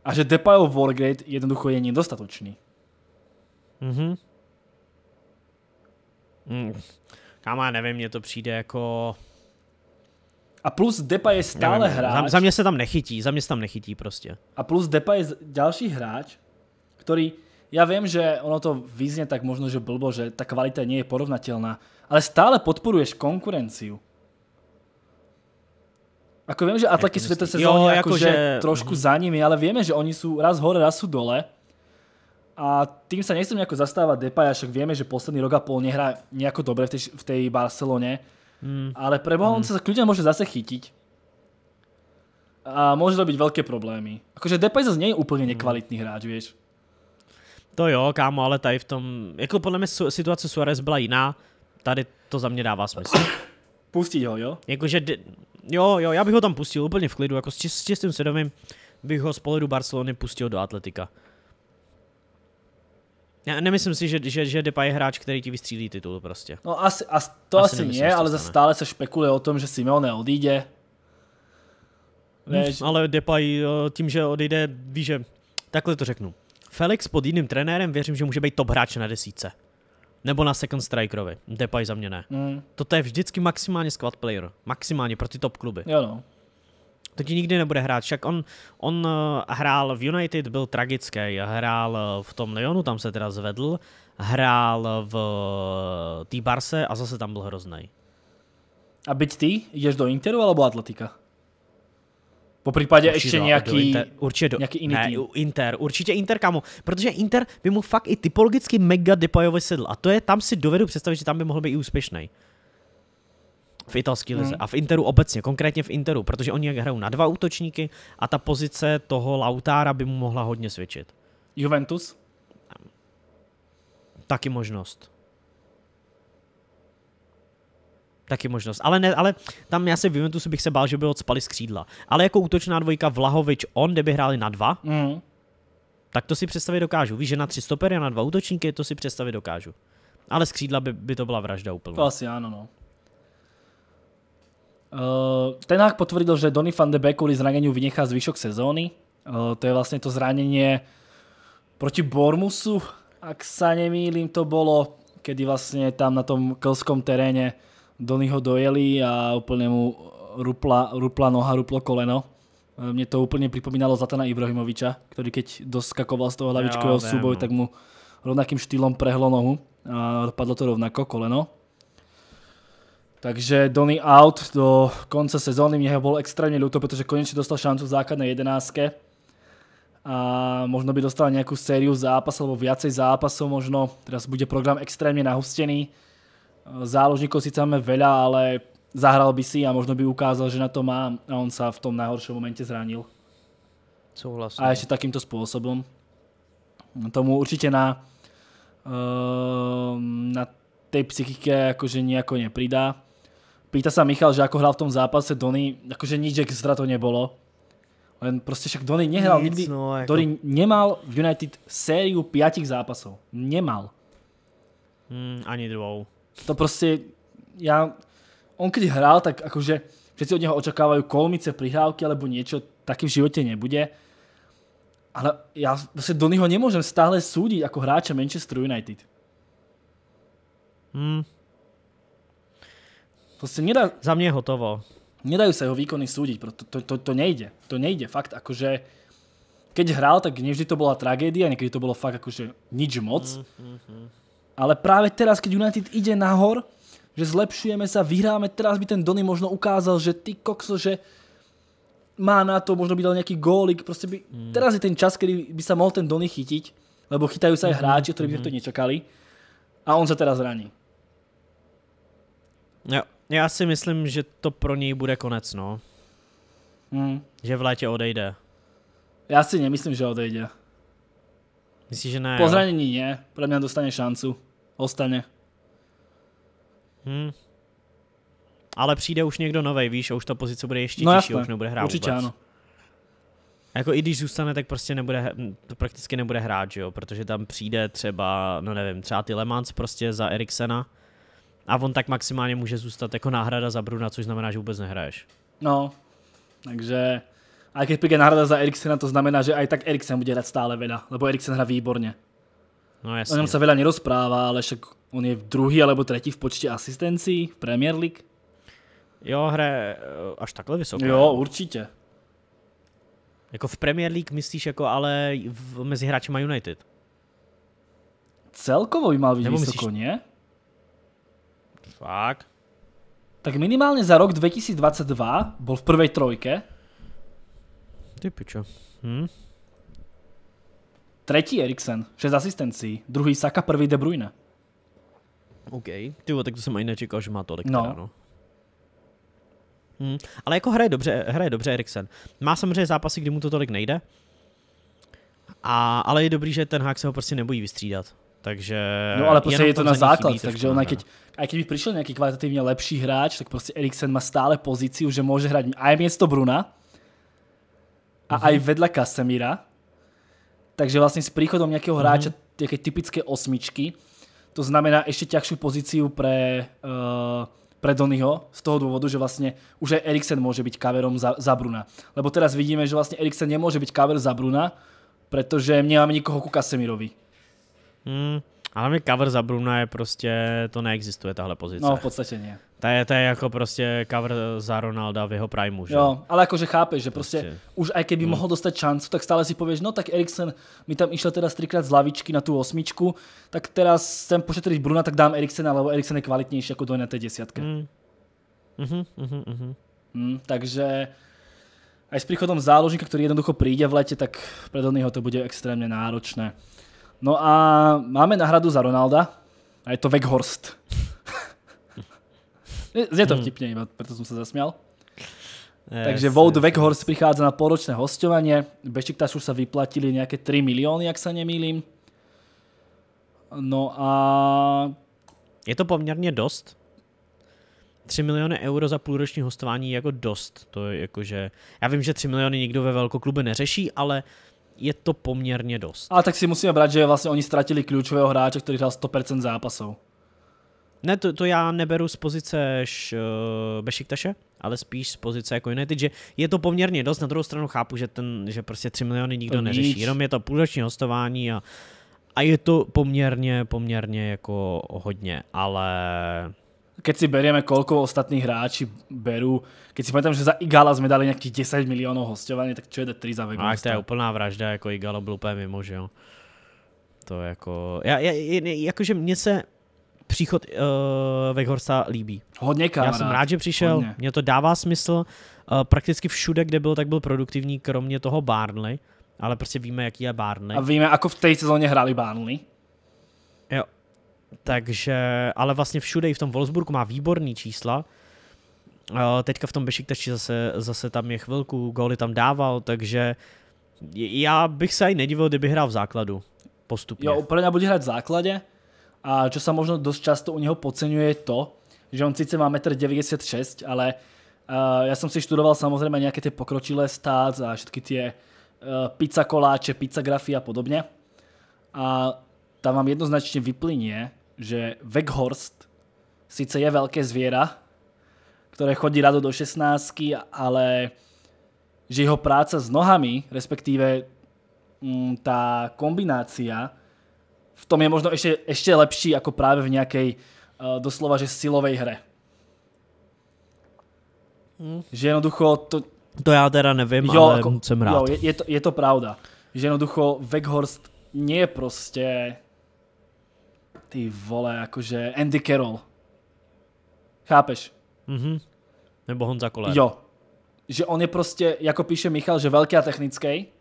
a že Depayov Wargrade jednoducho je nedostatočný. Mhm. Mm. Kámo, já nevím, mně to přijde jako... A plus Depa je stále nevím, hráč. Za, za mě se tam nechytí, za mě se tam nechytí prostě. A plus Depa je další hráč, který, já vím, že ono to vyzně tak možno, že blbo, že ta kvalita nie je porovnatelná, ale stále podporuješ konkurenciu. Ako viem, že Atleky sú v tejto sezóne jo, jako akože že... trošku uh za nimi, ale vieme, že oni sú raz hore, raz sú dole. A tým sa nechcem nejako zastávať Depay, však vieme, že posledný rok a pol nehrá nejako dobre v tej, v tej Barcelone. Mm. Ale Boha mm. on hmm. sa kľudne môže zase chytiť. A môže být veľké problémy. Akože Depay zase nie je úplne hmm. nekvalitný mm. hráč, vieš. To jo, kámo, ale tady v tom, jako podle mě situace Suarez byla jiná, tady to za mě dává smysl. Pustit ho, jo? Jakože, jo, jo, já bych ho tam pustil úplně v klidu, jako s, s čistým svědomím bych ho z pohledu Barcelony pustil do atletika. Já nemyslím si, že, že, že Depay je hráč, který ti vystřílí titul prostě. No asi, as, to asi, asi nemyslím, nie, ale zase stále se špekuluje o tom, že Simeone odjde. Hmm, ale Depay eh, tím, že odejde, ví, že takhle to řeknu. Felix pod jiným trenérem věřím, že může být top hráč na desíce. Nebo na Second Strikerovi. Depay za mě ne. Mm. Toto je vždycky maximálně squad player. Maximálně pro ty top kluby. Jo no. To ti nikdy nebude hrát. Však on, on eh, hrál v United, byl tragický. Hrál eh, v tom Lyonu, tam se teda zvedl. Hrál v eh, té Barse a zase tam byl hrozný. A byť ty, jdeš do Interu alebo Atletika? Po případě ještě nějaký, do Inter, určitě do, nějaký jiný ne, tým. Inter, určitě Inter, kamu? Protože Inter by mu fakt i typologicky mega Depayovi sedl. A to je, tam si dovedu představit, že tam by mohl být i úspěšný. V italské lize hmm. a v Interu obecně, konkrétně v Interu, protože oni jak hrajou na dva útočníky a ta pozice toho Lautára by mu mohla hodně svědčit. Juventus? Taky možnost. Taky možnost. Ale, ne, ale tam já se v Juventusu bych se bál, že by odspali z křídla. Ale jako útočná dvojka Vlahovič on, kde by hráli na dva, mm. tak to si představit dokážu. Víš, že na tři stopery a na dva útočníky to si představit dokážu. Ale z křídla by, by to byla vražda úplně. To asi ano, no. Uh, eh, Tenák potvrdil, že Donny van de Beek kvůli zranění vynechá zvyšok sezóny. Uh, to je vlastně to zranění proti Bormusu, ak sa nemýlím, to bylo, kedy vlastně tam na tom klskom teréne ho dojeli a úplne mu rupla, rupla noha, ruplo koleno. Mne to úplne pripomínalo Zatana Ibrahimoviča, ktorý keď doskakoval z toho hlavičkového súboju, no. tak mu rovnakým štýlom prehlo nohu a padlo to rovnako koleno. Takže Donny out do konce sezóny. Mne ho bylo extrémne ľúto, pretože konečne dostal šancu v základnej jedenáctke a možno by dostal nejakú sériu zápasov alebo viacej zápasov možno. Teraz bude program extrémne nahustený záložníkov síce máme veľa, ale zahral by si a možno by ukázal, že na to má a on sa v tom najhoršom momente zranil. Souhlasím. A ešte takýmto spôsobom. Tomu určite na, ehm, na tej psychike akože nejako nepridá. Pýta sa Michal, že ako hral v tom zápase Donny, akože nič extra to nebolo. Len proste však Donny nehral nikdy, no, ako... Donny nemal v United sériu piatich zápasov. Nemal. Mm, ani dvou. To prostě, já, on keď hral, tak akože všetci od neho očakávajú kolmice, prihrávky alebo niečo, taký v živote nebude. Ale ja vlastne něho nemôžem stále súdiť ako hráča Manchester United. Hmm. Prostě nedá... Za mě hotovo. Nedajú sa jeho výkony súdiť, to, to, to, to nejde. To nejde, fakt, akože keď hral, tak nevždy to bola tragédia, niekedy to bolo fakt akože nič moc. Mm, mm, mm. Ale práve teraz, keď United ide nahor, že zlepšujeme sa, vyhráme, teraz by ten Donny možno ukázal, že ty kokso, že má na to, možno by dal nejaký gólik, proste by, mm. teraz je ten čas, kedy by sa mohol ten Donny chytiť, lebo chytajú sa aj mhm. hráči, ktorí by mhm. to nečakali a on sa teraz zraní. Ja já si myslím, že to pro něj bude konec, no. Mm. Že v lete odejde. Já si nemyslím, že odejde. Myslíš, že ne? Po zranení nie, pre mňa dostane šancu ostane. Hmm. Ale přijde už někdo nový, víš, a už ta pozice bude ještě no, těžší, už nebude hrát Určitě vůbec. ano. Jako i když zůstane, tak prostě nebude, to prakticky nebude hrát, že jo, protože tam přijde třeba, no nevím, třeba ty Lemans prostě za Eriksena a on tak maximálně může zůstat jako náhrada za Bruna, což znamená, že vůbec nehraješ. No, takže a když přijde náhrada za Eriksena, to znamená, že i tak Eriksen bude hrát stále veda, lebo Eriksen hra výborně. No jasne. O ňom sa veľa nerozpráva, ale však on je druhý alebo tretí v počte asistencií v Premier League. Jo, hraje eh, až takhle vysoko. Jo, určitě. Jako v Premier League myslíš jako ale v, mezi hráčema United? Celkovo by mal být Nebo vysoko, myslíš... nie? Fakt? Tak minimálně za rok 2022 byl v prvej trojke. Ty pičo. Hm? Tretí Eriksen, 6 asistencí, druhý Saka, prvý De Bruyne. OK, ty tak to jsem ani nečekal, že má tolik no. Teda, no. Hmm. Ale jako hraje dobře, hraje dobře Eriksen. Má samozřejmě zápasy, kdy mu to tolik nejde. A, ale je dobrý, že ten hák se ho prostě nebojí vystřídat. Takže no ale prostě je to na základ, chybí, takže on, no, keď, no. a kdyby přišel nějaký kvalitativně lepší hráč, tak prostě Eriksen má stále pozici, že může hrát aj město Bruna a mm-hmm. aj vedle Kasemíra, takže vlastne s príchodom nejakého hráča, mm-hmm. také typické osmičky, to znamená ešte ťažšiu pozíciu pre, uh, pre Donnyho, z toho dôvodu, že vlastne už aj Eriksen môže byť kaverom za, za Bruna. Lebo teraz vidíme, že vlastne Eriksen nemôže byť kaver za Bruna, protože nemáme nikoho ku Kasemirovi. Mm, ale mě cover za Bruna je prostě, to neexistuje tahle pozice. No v podstatě ne. To je, to je jako prostě cover za Ronalda v jeho primu, že? Jo, ale jakože chápeš, že prostě, prostě. už aj keby hmm. mohl dostat šancu, tak stále si pověš, no tak Eriksen mi tam išel teda trikrát z lavičky na tu osmičku, tak teraz jsem pošetřit Bruna, tak dám Eriksena, lebo Eriksen je kvalitnější jako do na té desiatke. Hmm. Uh-huh, uh-huh, uh-huh. Hmm, takže aj s příchodem záložníka, který jednoducho přijde v letě, tak pre Donnyho to bude extrémně náročné. No a máme nahradu za Ronalda a je to Weghorst. Je to hmm. vtipně, iba, preto som sa zasmial. Yes, Takže Vout yes, Weghorst yes. prichádza na poročné hostovanie. už sa vyplatili nejaké 3 milióny, ak sa nemýlim. No a... Je to poměrně dost. 3 miliony euro za půlroční hostování je jako dost. To je jako, že... Já vím, že 3 miliony nikdo ve velkoklube neřeší, ale je to poměrně dost. A tak si musíme brát, že vlastně oni ztratili klíčového hráče, který hrál 100% zápasů. Ne, to, to já neberu z pozice š, uh, Bešiktaše, ale spíš z pozice jako United, že je to poměrně dost, na druhou stranu chápu, že, ten, že prostě 3 miliony nikdo to neřeší, nic. jenom je to půlroční hostování a, a je to poměrně, poměrně jako hodně, ale... Keď si berieme, koľko ostatní hráči berú, keď si pamätám, že za Igala sme dali nejakých 10 miliónov hostování, tak čo je 3 za Vegas? A to je úplná vražda, jako Igalo byl úplně mimo, že jo. To jako, já, já, jakože mně se, příchod uh, Weghorsta líbí. Hodně kamarád. Já jsem rád, že přišel, Hodně. mě to dává smysl. Uh, prakticky všude, kde byl, tak byl produktivní, kromě toho Barnley. Ale prostě víme, jaký je Barnley. A víme, jako v té sezóně hráli Barnley. Jo. Takže, ale vlastně všude i v tom Wolfsburgu má výborný čísla. Uh, teďka v tom Bešiktaši zase, zase tam je chvilku, góly tam dával, takže já bych se aj nedivil, kdyby hrál v základu postupně. Jo, úplně bude hrát v základě a čo sa možno dosť často u neho podceňuje je to, že on síce má 1,96 m, ale uh, ja som si študoval samozrejme nejaké tie pokročilé stáce a všetky tie uh, pizza koláče, pizza grafy a podobne. A tam vám jednoznačne vyplynie, že Weghorst síce je veľké zviera, ktoré chodí rado do 16, ale že jeho práca s nohami, respektíve mm, tá kombinácia v tom je možno ešte, ešte lepší ako práve v nejakej uh, eh, doslova, že silovej hre. Hmm. Že jednoducho to... To já teda nevím, jo, ale ako, rád. Jo, je, je, to, je to pravda. Že jednoducho Weghorst nie je prostě ty vole, akože Andy Carroll. Chápeš? Mhm. Nebo Honza Kolár. Jo. Že on je prostě, jako píše Michal, že velký a technický,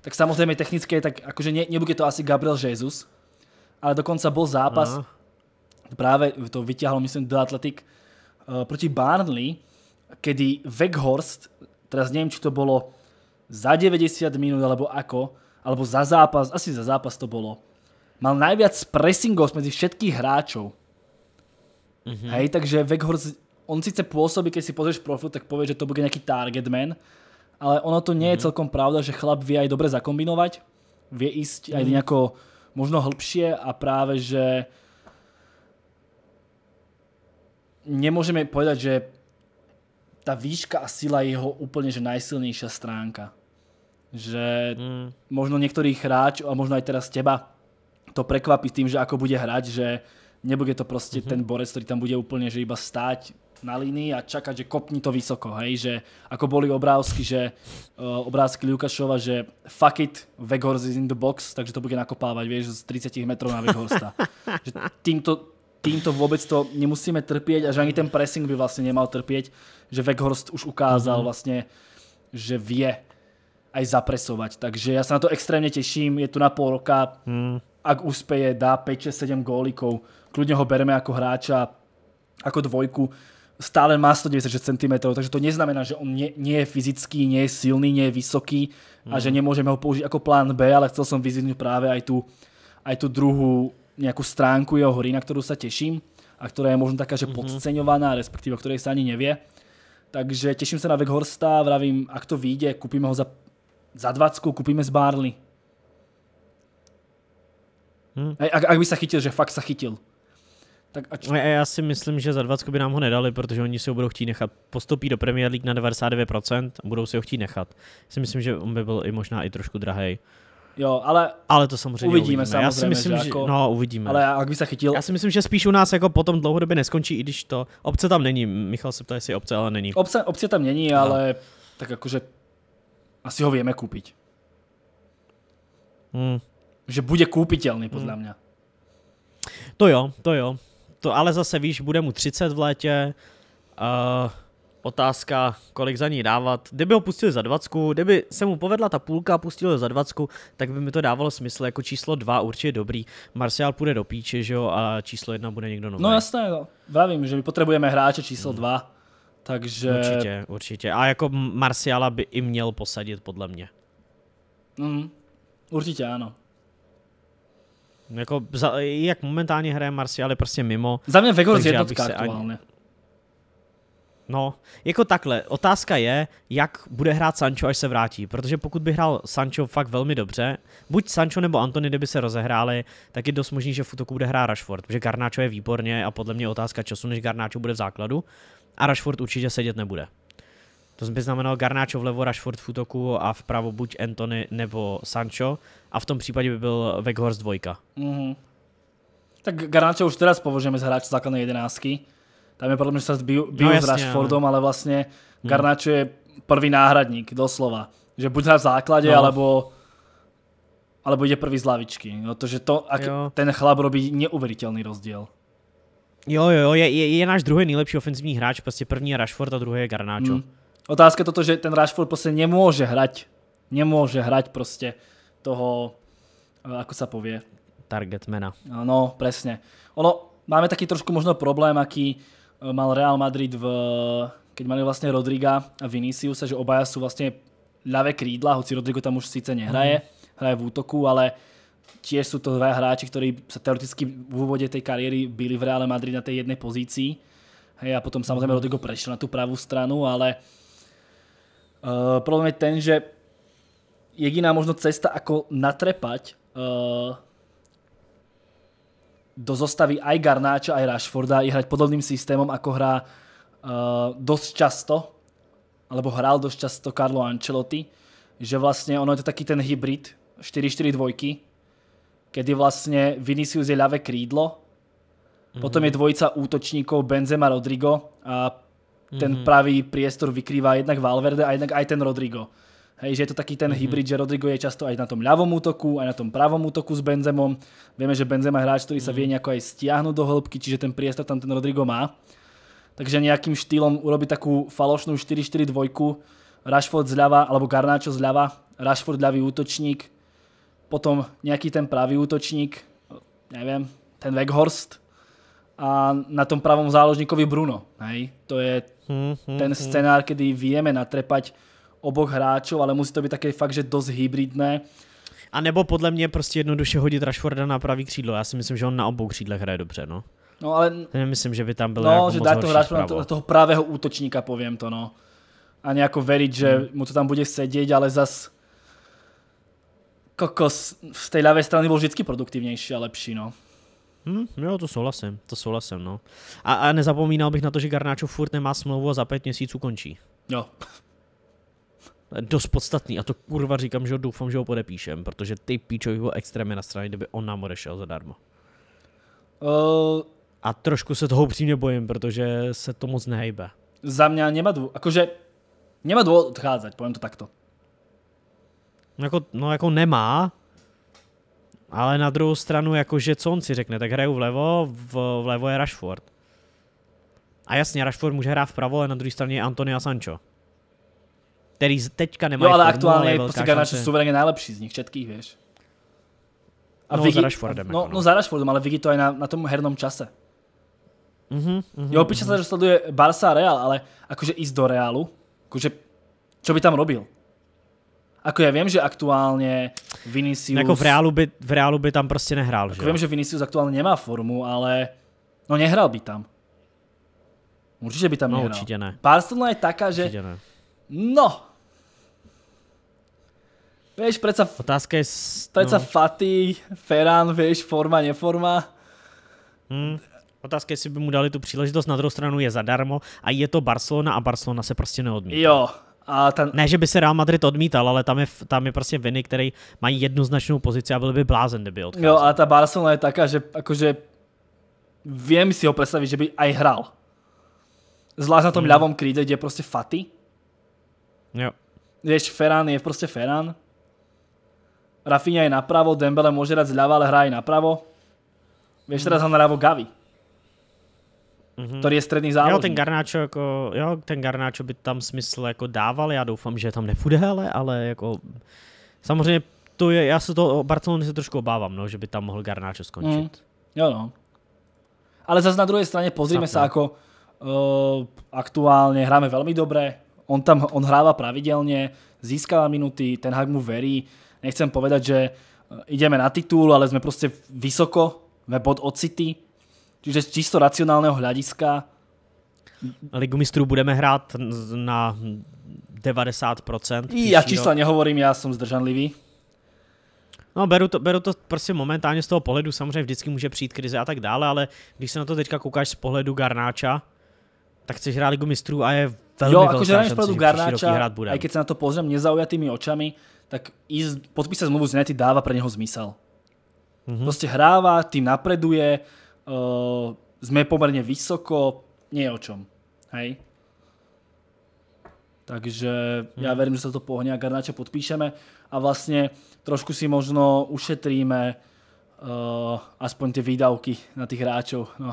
tak samozrejme technické, tak akože ne, nebude to asi Gabriel Jesus, ale dokonca bol zápas, Aha. práve to vyťahlo myslím do Atletik, uh, proti Barnley, kedy Weghorst, teraz neviem, či to bolo za 90 minút alebo ako, alebo za zápas, asi za zápas to bolo, mal najviac pressingov medzi všetkých hráčov. mm Hej, takže Weghorst, on síce pôsobí, keď si pozrieš profil, tak povie, že to bude nejaký target man, ale ono to nie je mhm. celkom pravda, že chlap vie aj dobre zakombinovať, vie ísť aj mhm. nejako možno hĺbšie a práve, že nemôžeme povedať, že tá výška a sila je jeho úplne že najsilnejšia stránka. Že mhm. možno niektorých hráč, a možno aj teraz teba, to prekvapí tým, že ako bude hrať, že nebude to proste ten borec, ktorý tam bude úplne že iba stáť na línii a čakať, že kopni to vysoko, hej, že ako boli obrázky, že uh, obrázky Lukášova, že fuck it, Weghorst is in the box, takže to bude nakopávať, vieš, z 30 metrov na Weghorsta. že týmto, týmto vôbec to nemusíme trpieť a že ani ten pressing by vlastne nemal trpieť, že Weghorst už ukázal mm-hmm. vlastne, že vie aj zapresovať. Takže ja sa na to extrémne teším, je tu na pol roka, mm. ak úspeje, dá 5-6-7 gólikov, kľudne ho bereme ako hráča, ako dvojku, stále má 196 cm, takže to neznamená, že on nie, nie je fyzický, nie je silný, nie je vysoký a že mhm. nemôžeme ho použiť ako plán B, ale chcel som vyzvihnúť práve aj tú, aj tú druhú nejakú stránku jeho hry, na ktorú sa teším a ktorá je možno taká, že mhm. podceňovaná, respektíve ktorej sa ani nevie. Takže teším sa na Weghorsta, vravím, ak to vyjde, kúpime ho za, za 20, kúpime z Barley. Hmm. Ak, ak by sa chytil, že fakt sa chytil. Tak ač... No, já si myslím, že za 20 by nám ho nedali, protože oni si ho budou chtít nechat. Postupí do Premier League na 99% a budou si ho chtít nechat. Si myslím, že on by byl i možná i trošku drahý. Jo, ale, ale to samozřejmě uvidíme, uvidíme. Samozřejmě, já si myslím, že, jako, no, uvidíme. Ale jak by se chytil... Já si myslím, že spíš u nás jako potom dlouhodobě neskončí, i když to... Obce tam není, Michal se ptá, jestli obce, ale není. Obce, obce tam není, no. ale tak jakože asi ho víme koupit. Hmm. Že bude koupitelný podle hmm. mě. To jo, to jo to ale zase víš, bude mu 30 v létě, uh, otázka, kolik za ní dávat. Kdyby ho pustili za 20, kdyby se mu povedla ta půlka a pustili ho za 20, tak by mi to dávalo smysl, jako číslo 2 určitě dobrý. Marcial půjde do píče, že jo, a číslo 1 bude někdo nový. No jasné, no. Vravím, že my potřebujeme hráče číslo 2, hmm. takže... Určitě, určitě. A jako Marciala by i měl posadit, podle mě. Mm, určitě ano. Jako za, jak momentálně hraje Marsi, je prostě mimo. Za mě Vegors jednotka aktuálně. Ani... No, jako takhle, otázka je, jak bude hrát Sancho, až se vrátí, protože pokud by hrál Sancho fakt velmi dobře, buď Sancho nebo Antony, kdyby se rozehráli, tak je dost možný, že v útoku bude hrát Rashford, protože Garnáčo je výborně a podle mě je otázka času, než Garnáčo bude v základu a Rashford určitě sedět nebude. To by znamenalo Garnáčo vlevo, Rashford v útoku a vpravo buď Anthony nebo Sancho a v tom případě by byl Weghorst dvojka. Mm-hmm. Tak Garnáčo už teraz považujeme za hráče základné jedenáctky. Tam je podle mě, že se zbiju, no, s Rashfordom, ale vlastně mm. Garnáčo je prvý náhradník, doslova. Že buď hraje v základě, no. alebo alebo bude prvý z lavičky. No to, že to, ak ten chlap robí neuvěřitelný rozdíl. Jo, jo, jo, je, je, je náš druhý nejlepší ofenzivní hráč, prostě první je Rashford a druhý je Garnáčo. Mm otázka je toto, že ten Rashford prostě nemůže hrať. Nemůže hrať prostě toho, eh, ako sa povie. Targetmana. No, presne. Ono, máme taký trošku možno problém, aký eh, mal Real Madrid v keď mali vlastne Rodriga a Viniciusa, že obaja sú vlastne ľavé krídla, hoci Rodrigo tam už síce nehraje, mm. hraje v útoku, ale tiež sú to dva hráči, ktorí sa teoreticky v úvode tej kariéry byli v Real Madrid na tej jednej pozícii. Hej, a potom samozrejme mhm. Rodrigo prešiel na tú pravú stranu, ale Uh, problém je ten, že jediná možno cesta, ako natrepať uh, do zostavy aj Garnáča, aj Rashforda je hrať podobným systémom, ako hrá uh, dosť často, alebo hral dosť často Carlo Ancelotti, že vlastne ono je to taký ten hybrid 4-4 dvojky, kedy vlastne Vinicius je ľavé krídlo, mm -hmm. potom je mhm. dvojica útočníkov Benzema Rodrigo a ten mhm. pravý priestor vykrýva jednak Valverde a jednak aj ten Rodrigo. Hej, že je to taký ten mm-hmm. hybrid, že Rodrigo je často aj na tom ľavom útoku, aj na tom pravom útoku s Benzemom. Vieme, že Benzema je hráč, ktorý mm-hmm. sa mhm. vie nejako aj stiahnuť do hĺbky, čiže ten priestor tam ten Rodrigo má. Takže nejakým štýlom urobiť takú falošnú 4-4-2, Rashford zľava, alebo Garnáčo zľava, Rashford ľavý útočník, potom nejaký ten pravý útočník, neviem, ten Weghorst a na tom pravom záložníkovi Bruno. Hej? To je Mm-hmm. Ten scenár, kedy vieme natrepať oboch hráčov, ale musí to být také fakt, že dosť hybridné. A nebo podle mě prostě jednoduše hodit Rashforda na pravý křídlo. Já si myslím, že on na obou křídlech hraje dobře, no. No ale... myslím, že by tam bylo no, jako že dá to hráč na, toho pravého útočníka, povím to, no. A nejako veriť, že hmm. mu to tam bude sedět, ale zas kokos z té levé strany bol vždycky produktivnější a lepší, no. Hmm, jo, to souhlasím, to souhlasím, no. A, a nezapomínal bych na to, že Garnáčov furt nemá smlouvu a za pět měsíců končí. Jo. Dost podstatný a to kurva říkám, že ho doufám, že ho podepíšem, protože ty píčový byl extrémně na straně, kdyby on nám odešel zadarmo. Uh, a trošku se toho upřímně bojím, protože se to moc nehejbe. Za mě nemá důvod, jakože nemá důvod odcházet, povím to takto. Jako, no jako nemá, ale na druhou stranu, jakože co on si řekne, tak hraju vlevo, v, vlevo je Rashford. A jasně, Rashford může hrát vpravo, ale na druhé straně je Antonio Sancho. Který teďka nemá. No ale formu, aktuálně ale je prostě Garnacho suverénně nejlepší z nich všetkých, víš. A no, Vigi, za Rashfordem. No, jako, no. no za Rashfordem, ale vidí to je na, na tom hernom čase. Mm-hmm, mm-hmm, jo, piče mm-hmm. se, mhm. že sleduje Barca a Real, ale jakože ísť do Realu, jakože, čo by tam robil? Ako ja viem, že aktuálne Vinicius... Jako v reálu by, v reálu by tam prostě nehrál, že? Viem, že Vinicius aktuálne nemá formu, ale no nehral by tam. Určite by tam no, nehral. ne. Barcelona je taká, že... Určite ne. No! Vieš, predsa... Otázka je... Predsa no. Fati, Ferran, vieš, forma, neforma. Hmm. Otázka je, jestli by mu dali tu příležitost, na druhou stranu je zadarmo a je to Barcelona a Barcelona se prostě neodmítá. Jo, a ten... Ne, že by se Real Madrid odmítal, ale tam je, tam je prostě viny, který mají jednoznačnou pozici a byl by blázen, kdyby odcházel. Jo, a ta Barcelona je taká, že akože viem si ho představit, že by aj hral. Zvlášť na tom mm. ľavom kríde, kde je prostě Faty. Jo. Víš, Ferran je prostě Ferran. Rafinha je napravo, Dembele může hrát zľava, ale hraje aj napravo. Vieš, mm. teraz ho Gavi. Mm-hmm. Tady je střední záložník. Jo, ten Garnáčo, jako, jo, ten Garnáčo by tam smysl jako dával, já doufám, že tam nepůjde, ale, ale jako samozřejmě to je, já se to o Barcelony se trošku obávám, no, že by tam mohl Garnáčo skončit. Mm. Jo, no. Ale zase na druhé straně pozrime se jako uh, aktuálně hráme velmi dobré, on tam on hrává pravidelně, získává minuty, ten hák mu verí. Nechcem povedať, že ideme eh, na titul, ale sme prostě vysoko, sme bod ocity. Čiže z čisto racionálneho hľadiska... Ligu mistrů budeme hrát na 90%. Já čísla nehovorím, já jsem zdržanlivý. No, beru to, beru to prostě momentálně z toho pohledu, samozřejmě vždycky může přijít krize a tak dále, ale když se na to teďka koukáš z pohledu Garnáča, tak chceš hrát Ligu mistrů a je velmi jo, akože hraješ pravdu Garnáča, hrát bude. A když se na to pozřem nezaujatými očami, tak ísť, podpísať zmluvu z Nety dáva pro něho zmysel. Mm-hmm. Prostě hrává, tým napreduje, Uh, eh, sme pomerne vysoko, nie o čom. Hej? Takže ja hmm. verím, že sa to pohne a Garnáča podpíšeme a vlastne trošku si možno ušetríme uh, aspoň tie výdavky na tých hráčov. No.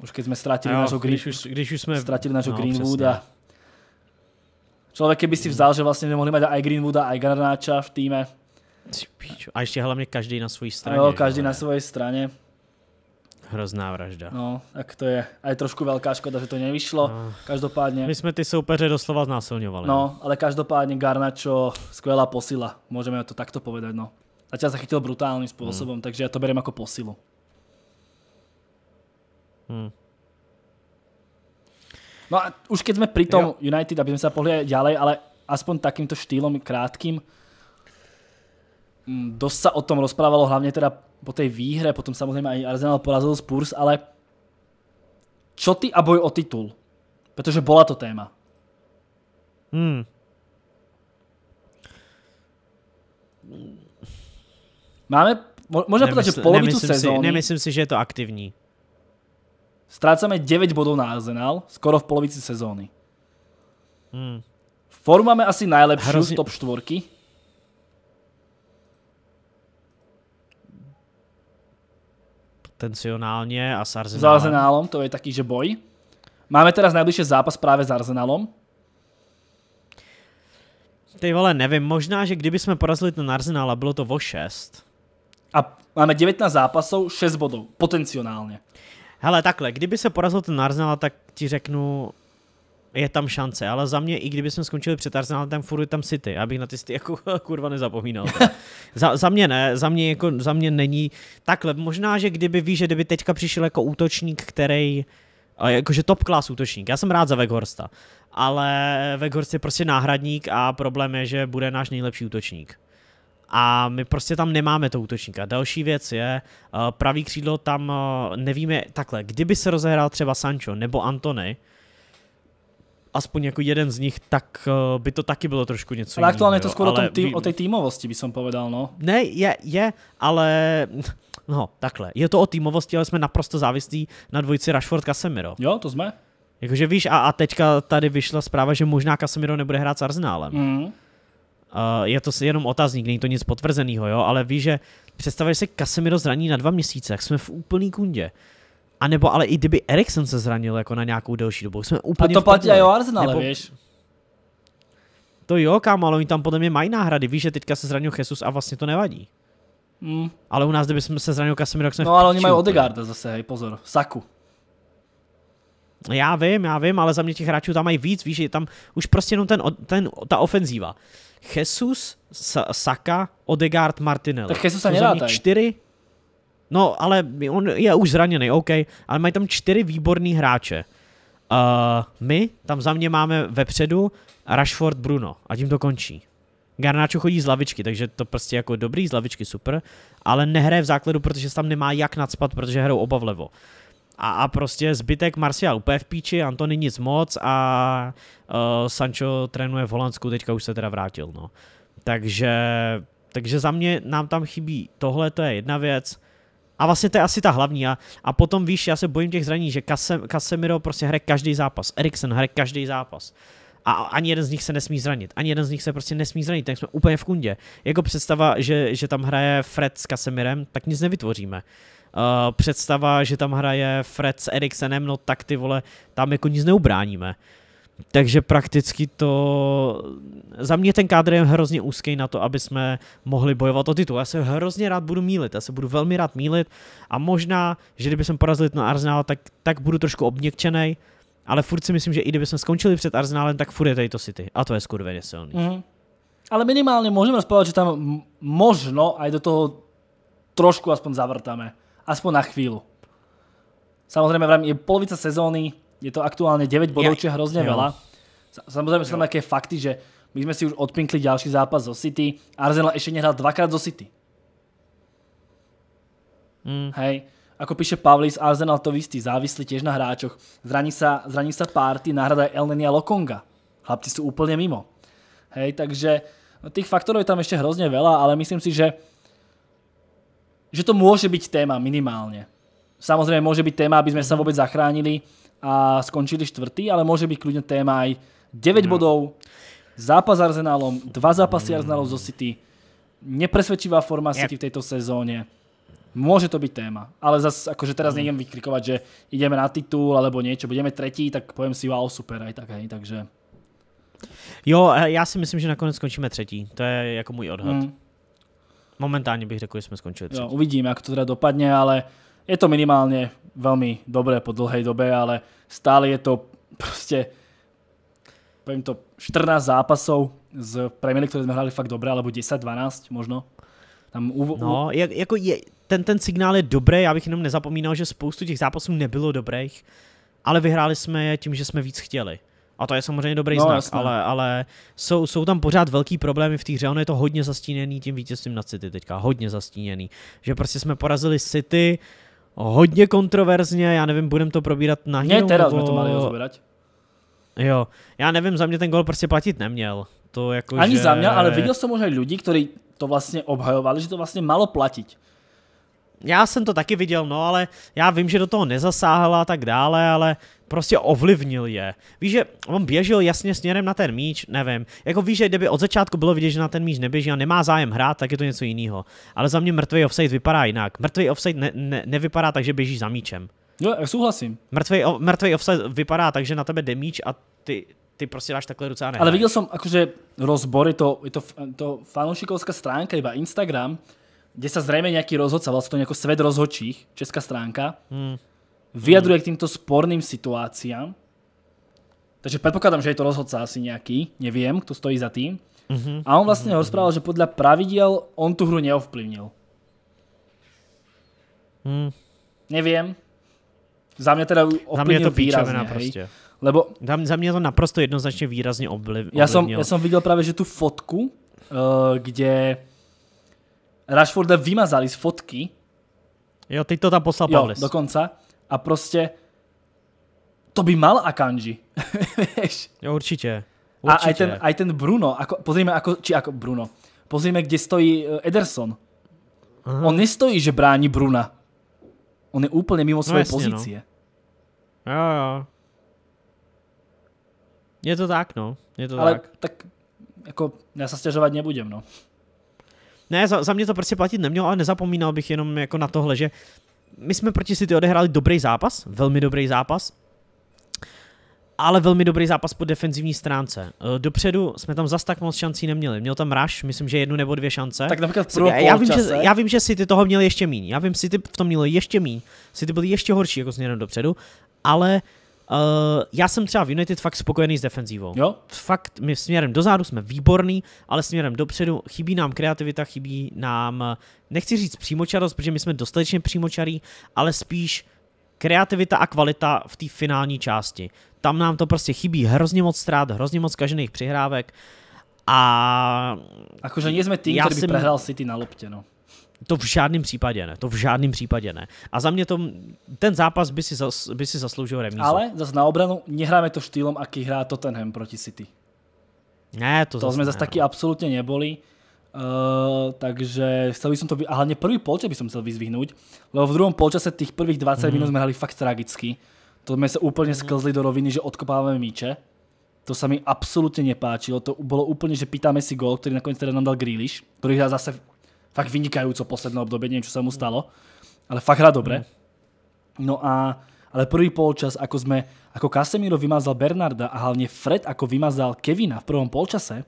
Už keď sme stratili nášho Green, sme... nášho no, Greenwooda. Přesně. Človek keby si vzal, že vlastne sme mohli mať aj Greenwooda, aj Garnáča v týme, a ještě hlavně každý na své straně. Jo, každý na své straně. Hrozná vražda. No, tak to je. A je trošku velká škoda, že to nevyšlo. No. Každopádně. My jsme ty soupeře doslova znásilňovali. No, ale každopádně Garnacho, skvělá posila. Můžeme to takto povedať, no. tě zachytil brutálním hmm. způsobem, hmm. takže já to berem jako posilu. Hmm. No a už keď jsme pri tom jo. United, aby jsme se pohli ďalej, ale aspoň takýmto štýlom krátkým, Mm, dost se o tom rozprávalo, hlavně teda po té výhre, potom samozřejmě i Arsenal porazil Spurs, ale čo ty a boj o titul? Protože bola to téma. Hmm. Máme, možná Nemysl, že polovicu sezóny. Si, nemyslím si, že je to aktivní. Ztrácame 9 bodov na Arsenal, skoro v polovici sezóny. Hmm. Formáme máme asi najlepšiu Hrozně... z top 4. potenciálně a s Arsenálem. S Arsenálom, to je taký, že boj. Máme teraz najbližší zápas právě s Arsenálom. Ty vole, nevím, možná, že kdyby jsme porazili ten Arsenal a bylo to o 6. A máme 19 zápasů, 6 bodů, potenciálně. Hele, takhle, kdyby se porazil ten Arsenal, tak ti řeknu, je tam šance, ale za mě, i kdyby jsme skončili před Arsenalem, tam furt je tam City, abych na ty City jako kurva nezapomínal. za, za, mě ne, za mě, jako, za mě není takhle. Možná, že kdyby víš, že kdyby teďka přišel jako útočník, který jakože top class útočník. Já jsem rád za Weghorsta, ale Weghorst je prostě náhradník a problém je, že bude náš nejlepší útočník. A my prostě tam nemáme to útočníka. Další věc je, eh, pravý křídlo tam eh, nevíme takhle. Kdyby se rozehrál třeba Sancho nebo Antony, aspoň jako jeden z nich, tak uh, by to taky bylo trošku něco Ale aktuálně je to skoro ale... tým, o té týmovosti, by som povedal, no. Ne, je, je, ale... No, takhle. Je to o týmovosti, ale jsme naprosto závislí na dvojici Rashford Casemiro. Jo, to jsme. Jakože víš, a, a teďka tady vyšla zpráva, že možná Casemiro nebude hrát s Arsenálem. Mm. Uh, je to jenom otazník, není to nic potvrzeného, jo, ale víš, že představuješ se Casemiro zraní na dva měsíce, jak jsme v úplný kundě. A nebo ale i kdyby Eriksen se zranil jako na nějakou delší dobu, jsme úplně A to platí i o Arsenale, nebo... víš? To jo, kámo, ale oni tam podle mě mají náhrady. Víš, že teďka se zranil Jesus a vlastně to nevadí. Mm. Ale u nás, kdyby se zranil Kasimir, tak jsme No ale oni mají Odegaarda zase, hej, pozor. Saku. Já vím, já vím, ale za mě těch hráčů tam mají víc, víš, je tam už prostě jenom ten, ten, ta ofenzíva. Jesus, Saka, Odegaard, Martinelli. Tak Jesus tady. čtyři No, ale on je už zraněný, OK, ale mají tam čtyři výborní hráče. Uh, my tam za mě máme vepředu Rashford Bruno a tím to končí. Garnáčo chodí z lavičky, takže to prostě jako dobrý, z lavičky super, ale nehraje v základu, protože se tam nemá jak nadspat, protože hrajou oba vlevo. A, a prostě zbytek Marcial úplně v píči, Antony nic moc a uh, Sancho trénuje v Holandsku, teďka už se teda vrátil, no. Takže, takže za mě nám tam chybí tohle, to je jedna věc. A vlastně to je asi ta hlavní. A, a potom víš, já se bojím těch zraní, že Casem, Casemiro prostě hraje každý zápas, Eriksen hraje každý zápas. A ani jeden z nich se nesmí zranit. Ani jeden z nich se prostě nesmí zranit, tak jsme úplně v kundě. Jako představa, že, že tam hraje Fred s Casemirem, tak nic nevytvoříme. Uh, představa, že tam hraje Fred s Eriksenem, no tak ty vole, tam jako nic neubráníme. Takže prakticky to... Za mě ten kádr je hrozně úzký na to, aby jsme mohli bojovat o titul. Já se hrozně rád budu mílit, já se budu velmi rád mílit a možná, že kdyby jsem porazil na Arsenal, tak, tak budu trošku obněkčený, ale furt si myslím, že i kdyby jsme skončili před Arsenálem, tak furt je tady to City. A to je skurveně silný. Mm. Ale minimálně můžeme rozpovědět, že tam možno aj do toho trošku aspoň zavrtáme. Aspoň na chvíli. Samozřejmě, je polovica sezóny, je to aktuálne 9 bodov, čo je hrozne veľa. Samozrejme sú tam také fakty, že my sme si už odpinkli ďalší zápas zo City. Arsenal ešte nehral dvakrát zo City. Mm. Hej. Ako píše Pavlis, Arsenal to istý, závislí tiež na hráčoch. Zraní sa, zraní párty, náhrada je Elnenia Lokonga. Chlapci sú úplne mimo. Hej, takže tých faktorov je tam ešte hrozne veľa, ale myslím si, že že to môže byť téma minimálne. Samozrejme môže byť téma, aby sme sa mhm. vôbec zachránili, a skončili čtvrtý, ale môže byť kľudne téma aj 9 no. bodov, zápas s Arsenálom, dva zápasy Arsenálov zo City, nepresvedčivá forma City v tejto sezóne. Môže to byť téma, ale zase akože teraz no. nejdem vykrikovať, že ideme na titul alebo niečo, budeme tretí, tak poviem si wow, super aj tak, hej, takže... Jo, eh, já si myslím, že nakonec skončíme třetí, to je jako můj odhad. Hmm. Momentálně bych řekl, že jsme skončili třetí. Jo, uvidíme, jak to teda dopadne, ale je to minimálne veľmi dobré po dlhej dobe, ale stále je to proste poviem to, 14 zápasov z Premier ktoré sme hrali fakt dobre, alebo 10-12 možno. Tam u, No, jak, jako je, ten, ten signál je dobrý, já bych jenom nezapomínal, že spoustu těch zápasů nebylo dobrých, ale vyhráli jsme je tím, že jsme víc chtěli. A to je samozřejmě dobrý no, znak, jasné. ale, ale jsou, jsou tam pořád velký problémy v té hře. Ono je to hodně zastíněný tím vítězstvím na City teďka, hodně zastíněný. Že prostě jsme porazili City, hodně kontroverzně, já nevím, budem to probírat na Ne, teda nebo... jsme to mali rozbírat. Jo, já nevím, za mě ten gol prostě platit neměl. To jako, Ani že... za mě, ale viděl jsem možná lidi, kteří to vlastně obhajovali, že to vlastně malo platit já jsem to taky viděl, no ale já vím, že do toho nezasáhla a tak dále, ale prostě ovlivnil je. Víš, že on běžel jasně směrem na ten míč, nevím. Jako víš, že kdyby od začátku bylo vidět, že na ten míč neběží a nemá zájem hrát, tak je to něco jiného. Ale za mě mrtvý offside vypadá jinak. Mrtvý offside ne, ne, nevypadá tak, že běží za míčem. No, souhlasím. Mrtvý, mrtvý offside vypadá tak, že na tebe jde míč a ty, ty prostě dáš takhle ruce a Ale viděl jsem že rozbory, to, je to, to fanoušikovská stránka, iba Instagram, kde sa zrejme nejaký rozhodca, vlastne to nejako svet rozhodčích, česká stránka, hmm. vyjadruje hmm. k týmto sporným situáciám. Takže predpokladám, že je to rozhodca asi nejaký, neviem, kto stojí za tým. Mhm. A on vlastne mm rozprával, že podľa pravidiel on tú hru neovplyvnil. Mm. Neviem. Za mňa teda ovplyvnil za mňa to výrazne, prostě. Lebo... Za, za mě to naprosto jednoznačně výrazně ovplyvnil. Já jsem, já jsem viděl právě, že tu fotku, uh, kde Rashforda vymazali z fotky. Jo, teď to tam poslal jo, Pavlis. dokonca. A prostě to by mal Akanji. jo, určitě. určitě. A aj ten, aj ten Bruno, ako, pozrime, ako, či ako Bruno, pozrime, kde stojí eh, Ederson. Aha. On nestojí, že brání Bruna. On je úplně mimo no, svoje no. pozície. No. Jo, jo. Je to tak, no. Je to Ale tak. tak jako já se stěžovat nebudem, no. Ne, za, za mě to prostě platit nemělo, ale nezapomínal bych jenom jako na tohle, že my jsme proti City odehráli dobrý zápas, velmi dobrý zápas, ale velmi dobrý zápas po defenzivní stránce. Eh, dopředu jsme tam zas tak moc šancí neměli. Měl tam Rush, myslím, že jednu nebo dvě šance. Tak například v já, já, vím, že, já vím, že City toho měl ještě míň. Já vím, City v tom mělo ještě míň. City byli ještě horší jako směrem dopředu, ale uh, Eh, já jsem třeba v United fakt spokojený s defenzívou. Jo? Fakt, my směrem dozadu jsme výborný, ale směrem dopředu chybí nám kreativita, chybí nám, eh, nechci říct přímočarost, protože my jsme dostatečně přímočarí, ale spíš kreativita a kvalita v té finální části. Tam nám to prostě chybí hrozně moc strát, hrozně moc kažených přihrávek. A... Akože nie sme tým, ktorý by prehral City na lopte, no. To v žádném případě ne, to v žádném případě ne. A za mě to, ten zápas by si, zas, by si zasloužil remízu. Ale zase na obranu nehráme to štýlom, aký hrá Tottenham proti City. Ne, to, to jsme zase no. taky absolutně neboli. Uh, takže chcel by som to, a hlavně prvý polčas by som chcel vyzvihnúť, lebo v druhom polčase tých prvých 20 mm. minut sme hrali fakt tragicky. To sme sa úplne mm. sklzli do roviny, že odkopávame míče. To sa mi absolútne nepáčilo, to bolo úplne, že pýtame si gól, ktorý nakoniec teda nám dal Grealish, ktorý hrá zase fakt vynikajúco posledné obdobie, neviem, čo sa mu stalo, ale fakt hrá dobre. No a ale prvý polčas, ako sme, ako Casemiro vymazal Bernarda a hlavne Fred ako vymazal Kevina v prvom polčase,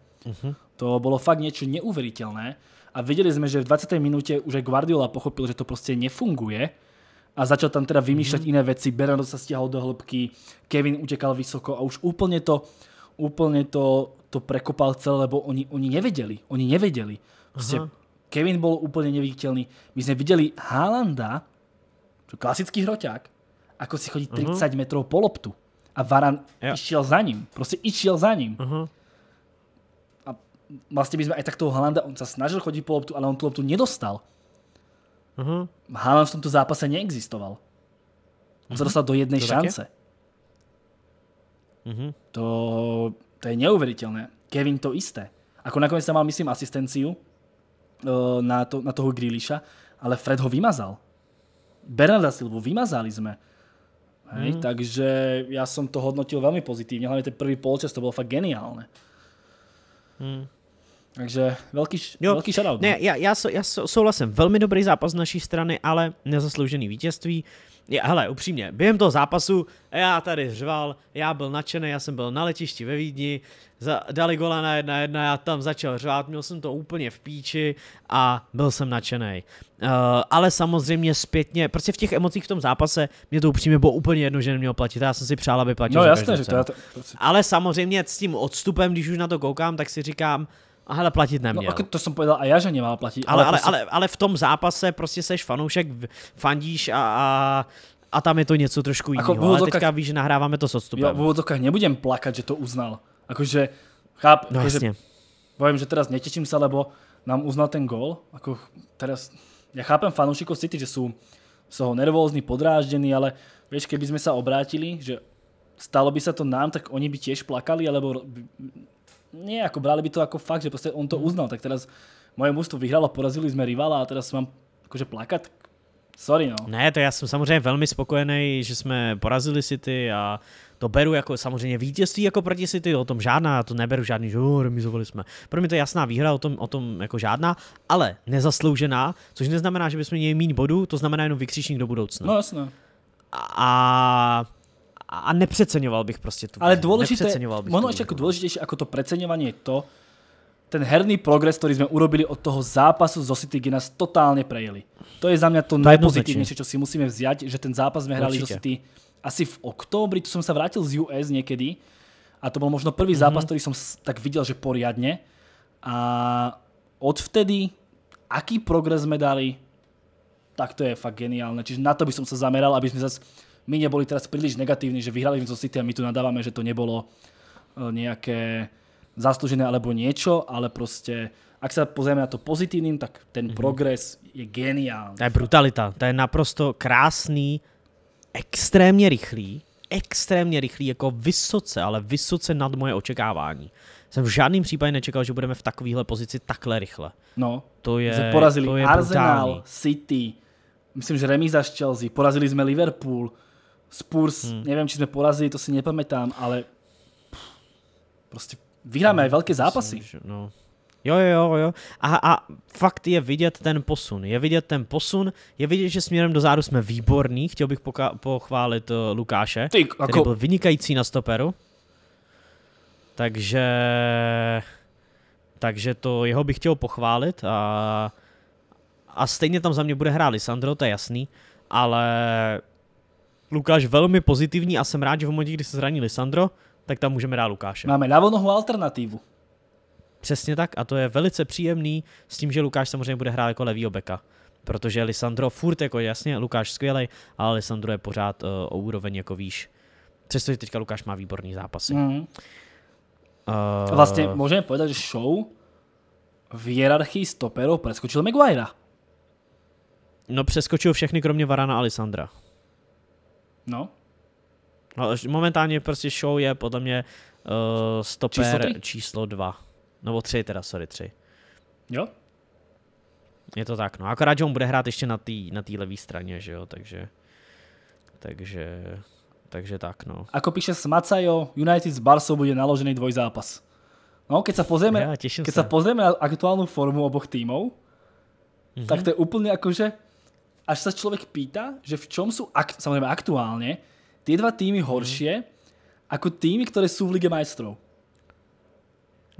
to bolo fakt niečo neuveriteľné. A vedeli sme, že v 20. minúte už aj Guardiola pochopil, že to proste nefunguje a začal tam teda vymýšľať iné veci. Bernardo sa stiahol do hĺbky, Kevin utekal vysoko a už úplne to, úplne to, to prekopal celé, lebo oni, oni nevedeli. Oni nevedeli. Proste Kevin bol úplne neviditeľný. My sme videli Haalanda, čo klasický hroťák, ako si chodí 30 uh-huh. metrov po loptu. A Varan ja. išiel za ním. Proste išiel za ním. Uh-huh. A vlastne by sme aj tak toho Halanda, on sa snažil chodiť po loptu, ale on tú loptu nedostal. Uh-huh. Haaland v tomto zápase neexistoval. On uh-huh. Mhm. sa dostal do jednej to šance. Uh-huh. To, to je neuveriteľné. Kevin to isté. Ako nakoniec sa mal, myslím, asistenciu Eh, na, to, na toho Gríliša, ale Fred ho vymazal. Bernarda Silva vymazali sme. Hej, mm. Takže ja som to hodnotil veľmi pozitívne, hlavne ten prvý polčas to bolo fakt geniálne. Mm. Takže velký, jo, velký shoutout. Ne, no. já, já, já souhlasím, velmi dobrý zápas z naší strany, ale nezasloužený vítězství. Je, hele, upřímně, během toho zápasu já tady řval, já byl nadšený, já jsem byl na letišti ve Vídni, za, dali gola na jedna jedna, já tam začal řvát, měl jsem to úplně v píči a byl jsem nadšený. Uh, ale samozřejmě zpětně, prostě v těch emocích v tom zápase mě to upřímně bylo úplně jedno, že neměl platit, já jsem si přál, aby platil. No jasně, že to, já to, to si... Ale samozřejmě s tím odstupem, když už na to koukám, tak si říkám, ale platit no, neměl. No, to jsem povedal a já, že nemala platit. Ale, ale, prostě... ale, ale, v tom zápase prostě seš fanoušek, fandíš a, a a tam je to něco trošku jako jiného. Ale teďka víš, že nahráváme to s odstupem. Jo, v úvodzovkách nebudem plakat, že to uznal. Akože, cháp, no jasně. Povím, že teraz netěším se, lebo nám uznal ten gol. Ako teraz, já chápem fanoušikov City, že jsou z toho nervózní, podráždení, ale víš, keby jsme se obrátili, že stalo by se to nám, tak oni by těž plakali, alebo nie, ako brali by to ako fakt, že proste on to mhm. uznal, tak teraz moje mužstvo vyhralo, porazili sme rivala a teraz mám akože plakat. Sorry, no. Ne, to já jsem samozřejmě velmi spokojený, že jsme porazili City a to beru jako samozřejmě vítězství jako proti City, o tom žádná, to neberu žádný, že oh, remizovali jsme. Pro mě to je jasná výhra, o tom, o tom jako žádná, ale nezasloužená, což neznamená, že bychom měli méně bodů, to znamená jenom vykřičník do budoucna. No jasné. A a nepřeceňoval bych prostě tu Ale důležité, ono ještě jako důležitější, jako to přeceňování je to, ten herný progres, který jsme urobili od toho zápasu z City, kde nás totálně prejeli. To je za mě to, to co si musíme vzít, že ten zápas jsme hráli z City asi v oktobri. tu jsem se vrátil z US někdy a to byl možno první mhm. zápas, mm -hmm. který jsem tak viděl, že poriadně. A od vtedy aký progres jsme dali, tak to je fakt geniálne. Čiže na to by som sa zameral, aby sme zase my neboli teraz príliš negatívni, že vyhrali sme zo City a my tu nadávame, že to nebolo e, nejaké zaslúžené alebo niečo, ale proste ak sa pozrieme na to pozitívnym, tak ten mm-hmm. progres je geniální. To je brutalita, to je naprosto krásný, extrémně rychlý, extrémně rychlý, jako vysoce, ale vysoce nad moje očekávání. Jsem v žádném případě nečekal, že budeme v takovéhle pozici takhle rychle. No, to je, se porazili to je Arsenal, brutální. City, myslím, že remíza z Chelsea, porazili jsme Liverpool, Spurs, hmm. nevím, či jsme porazili, to si nepamětám, ale prostě vyhráme no, velké zápasy. Myslím, že, no. Jo, jo, jo. A, a fakt je vidět ten posun. Je vidět ten posun, je vidět, že směrem dozadu jsme výborní. Chtěl bych poka- pochválit eh, Lukáše, Ty, jako... který byl vynikající na stoperu. Takže... Takže to jeho bych chtěl pochválit a, a stejně tam za mě bude hrát Lisandro, to je jasný, ale Lukáš velmi pozitivní a jsem rád, že v momentě, kdy se zraní Lisandro, tak tam můžeme dát Lukáše. Máme lavonohu alternativu. Přesně tak a to je velice příjemný s tím, že Lukáš samozřejmě bude hrát jako levý beka. Protože Lisandro furt jako jasně, Lukáš skvělej, ale Lisandro je pořád uh, o úroveň jako výš. Přestože teďka Lukáš má výborný zápasy. Mm. Uh... Vlastně můžeme povedat, že show v hierarchii stoperů preskočil Maguirea. No přeskočil všechny kromě Varana a Lisandra. No. no momentálně prostě show je podle mě uh, stoper číslo, číslo dva. Nebo tři teda, sorry, tři. Jo? Je to tak, no. Akorát, že on bude hrát ještě na té na tý straně, že jo, takže... Takže... Takže tak, no. Ako píše Smacajo, United s Barsou bude naložený dvojzápas. No, keď sa pozrieme, ja, keď sa. sa pozrieme na aktuálnu formu oboch týmov, mm-hmm. tak mhm. to je úplne akože až sa človek pýta, že v čom sú ak, samozrejme aktuálne tie dva týmy mhm. horšie mm. ako týmy, ktoré sú v Lige majstrov.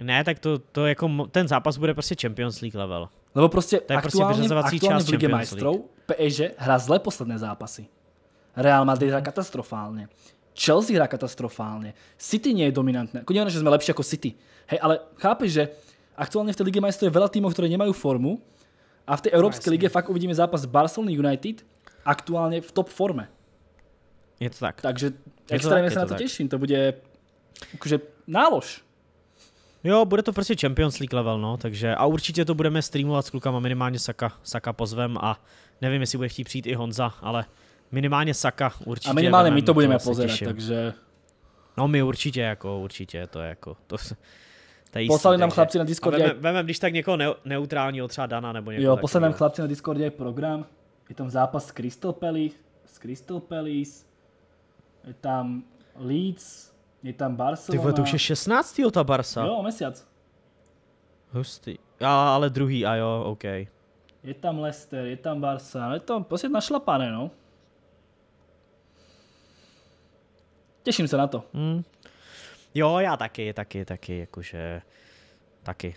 Ne, tak to, to jako ten zápas bude prostě Champions League level. Lebo prostě to je aktuálně, prostě aktuálně v Lige majstrov PSG hra zle posledné zápasy. Real Madrid hra mhm. katastrofálně. Chelsea hra katastrofálně. City nie je dominantné. Jako že jsme lepší jako City. Hej, ale chápeš, že aktuálně v té Lige majstrov je veľa týmov, které nemají formu a v té Evropské no, lize fakt uvidíme zápas Barcelona United aktuálně v top forme. Je to tak. Takže extrémně se na to tak. těším, to bude jakože nálož. Jo, bude to prostě Champions League level, no, takže a určitě to budeme streamovat s klukama, minimálně Saka, Saka pozvem a nevím, jestli bude chtít přijít i Honza, ale minimálně Saka určitě. A minimálně my to budeme pozerať, takže... No my určitě, jako určitě, to je jako, to, Jistý, poslali nám chlapci na Discordě. Vememe, vemem, když tak někoho ne, neutrálního, třeba Dana nebo někoho. Jo, poslali nám chlapci na Discordě program. Je tam zápas s Palace. s Palace. je tam Leeds, je tam Barcelona. Ty vole, to už je 16. ta Barsa. Jo, mesiac. Hustý. A, ale druhý, a jo, OK. Je tam Leicester, je tam Barca, je to prostě našlapané, no. Těším se na to. Hmm, Jo, já taky, taky, taky, jakože taky.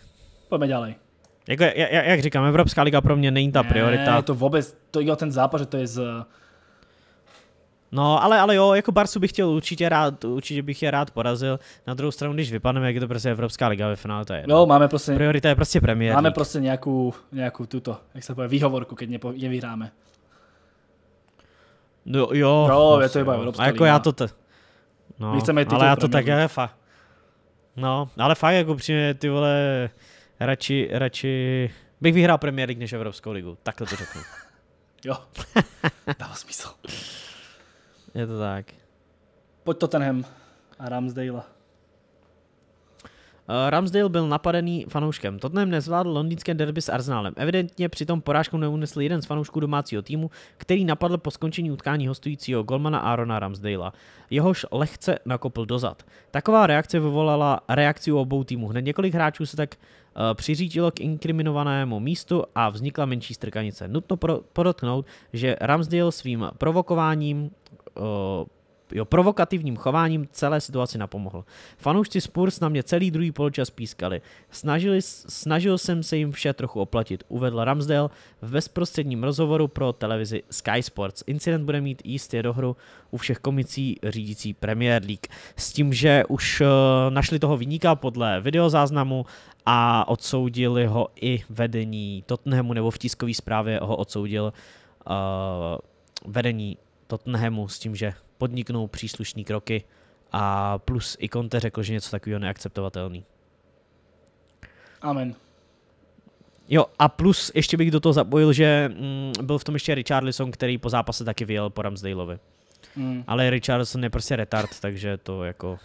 Pojďme dělej. Jako, jak, jak říkám, Evropská liga pro mě není ta ne, priorita. to vůbec, to jo, ten zápas, že to je z... No, ale, ale jo, jako Barsu bych chtěl určitě rád, určitě bych je rád porazil. Na druhou stranu, když vypadneme, jak je to prostě Evropská liga ve finále, to je. No, máme prostě... Priorita je prostě premiér. Máme prostě nějakou, nějakou tuto, jak se povede, výhovorku, když nevyhráme. No jo. Jo, no, je to prostě je Evropská A jako liga. já to, t- No, chceme ale já to tak je fa. No, ale fakt jako přímě ty vole, radši, radši bych vyhrál Premier League než Evropskou ligu, takhle to řeknu. jo, dává smysl. Je to tak. Pojď Tottenham a Ramsdale. Eh, Ramsdale byl napadený fanouškem. Tottenham nezvládl londýnské derby s Arsenalem. Evidentně přitom porážku neunesl jeden z fanoušků domácího týmu, který napadl po skončení utkání hostujícího golmana Arona Ramsdalea. Jehož lehce nakopl dozad. Taková reakce vyvolala reakci u obou týmů. Hned několik hráčů se tak eh, přiřítilo k inkriminovanému místu a vznikla menší strkanice. Nutno podotknout, že Ramsdale svým provokováním eh, jo, provokativním chováním celé situaci napomohl. Fanoušci Spurs na mě celý druhý poločas pískali. Snažili, snažil jsem se jim vše trochu oplatit, uvedl Ramsdale v bezprostředním rozhovoru pro televizi Sky Sports. Incident bude mít jistě dohru u všech komicí řídící Premier League. S tím, že už eh, našli toho vyníka podle videozáznamu a odsoudili ho i vedení Tottenhamu, nebo v tiskové zprávě ho odsoudil uh, vedení Tottenhamu s tím, že podniknou příslušné kroky a plus i Conte řekl, že něco takového neakceptovatelný. Amen. Jo, a plus ještě bych do toho zapojil, že mm, byl v tom ještě Richardson, který po zápase taky vyjel po Ramsdaleovi. Mm. Ale Richardson je prostě retard, takže to jako...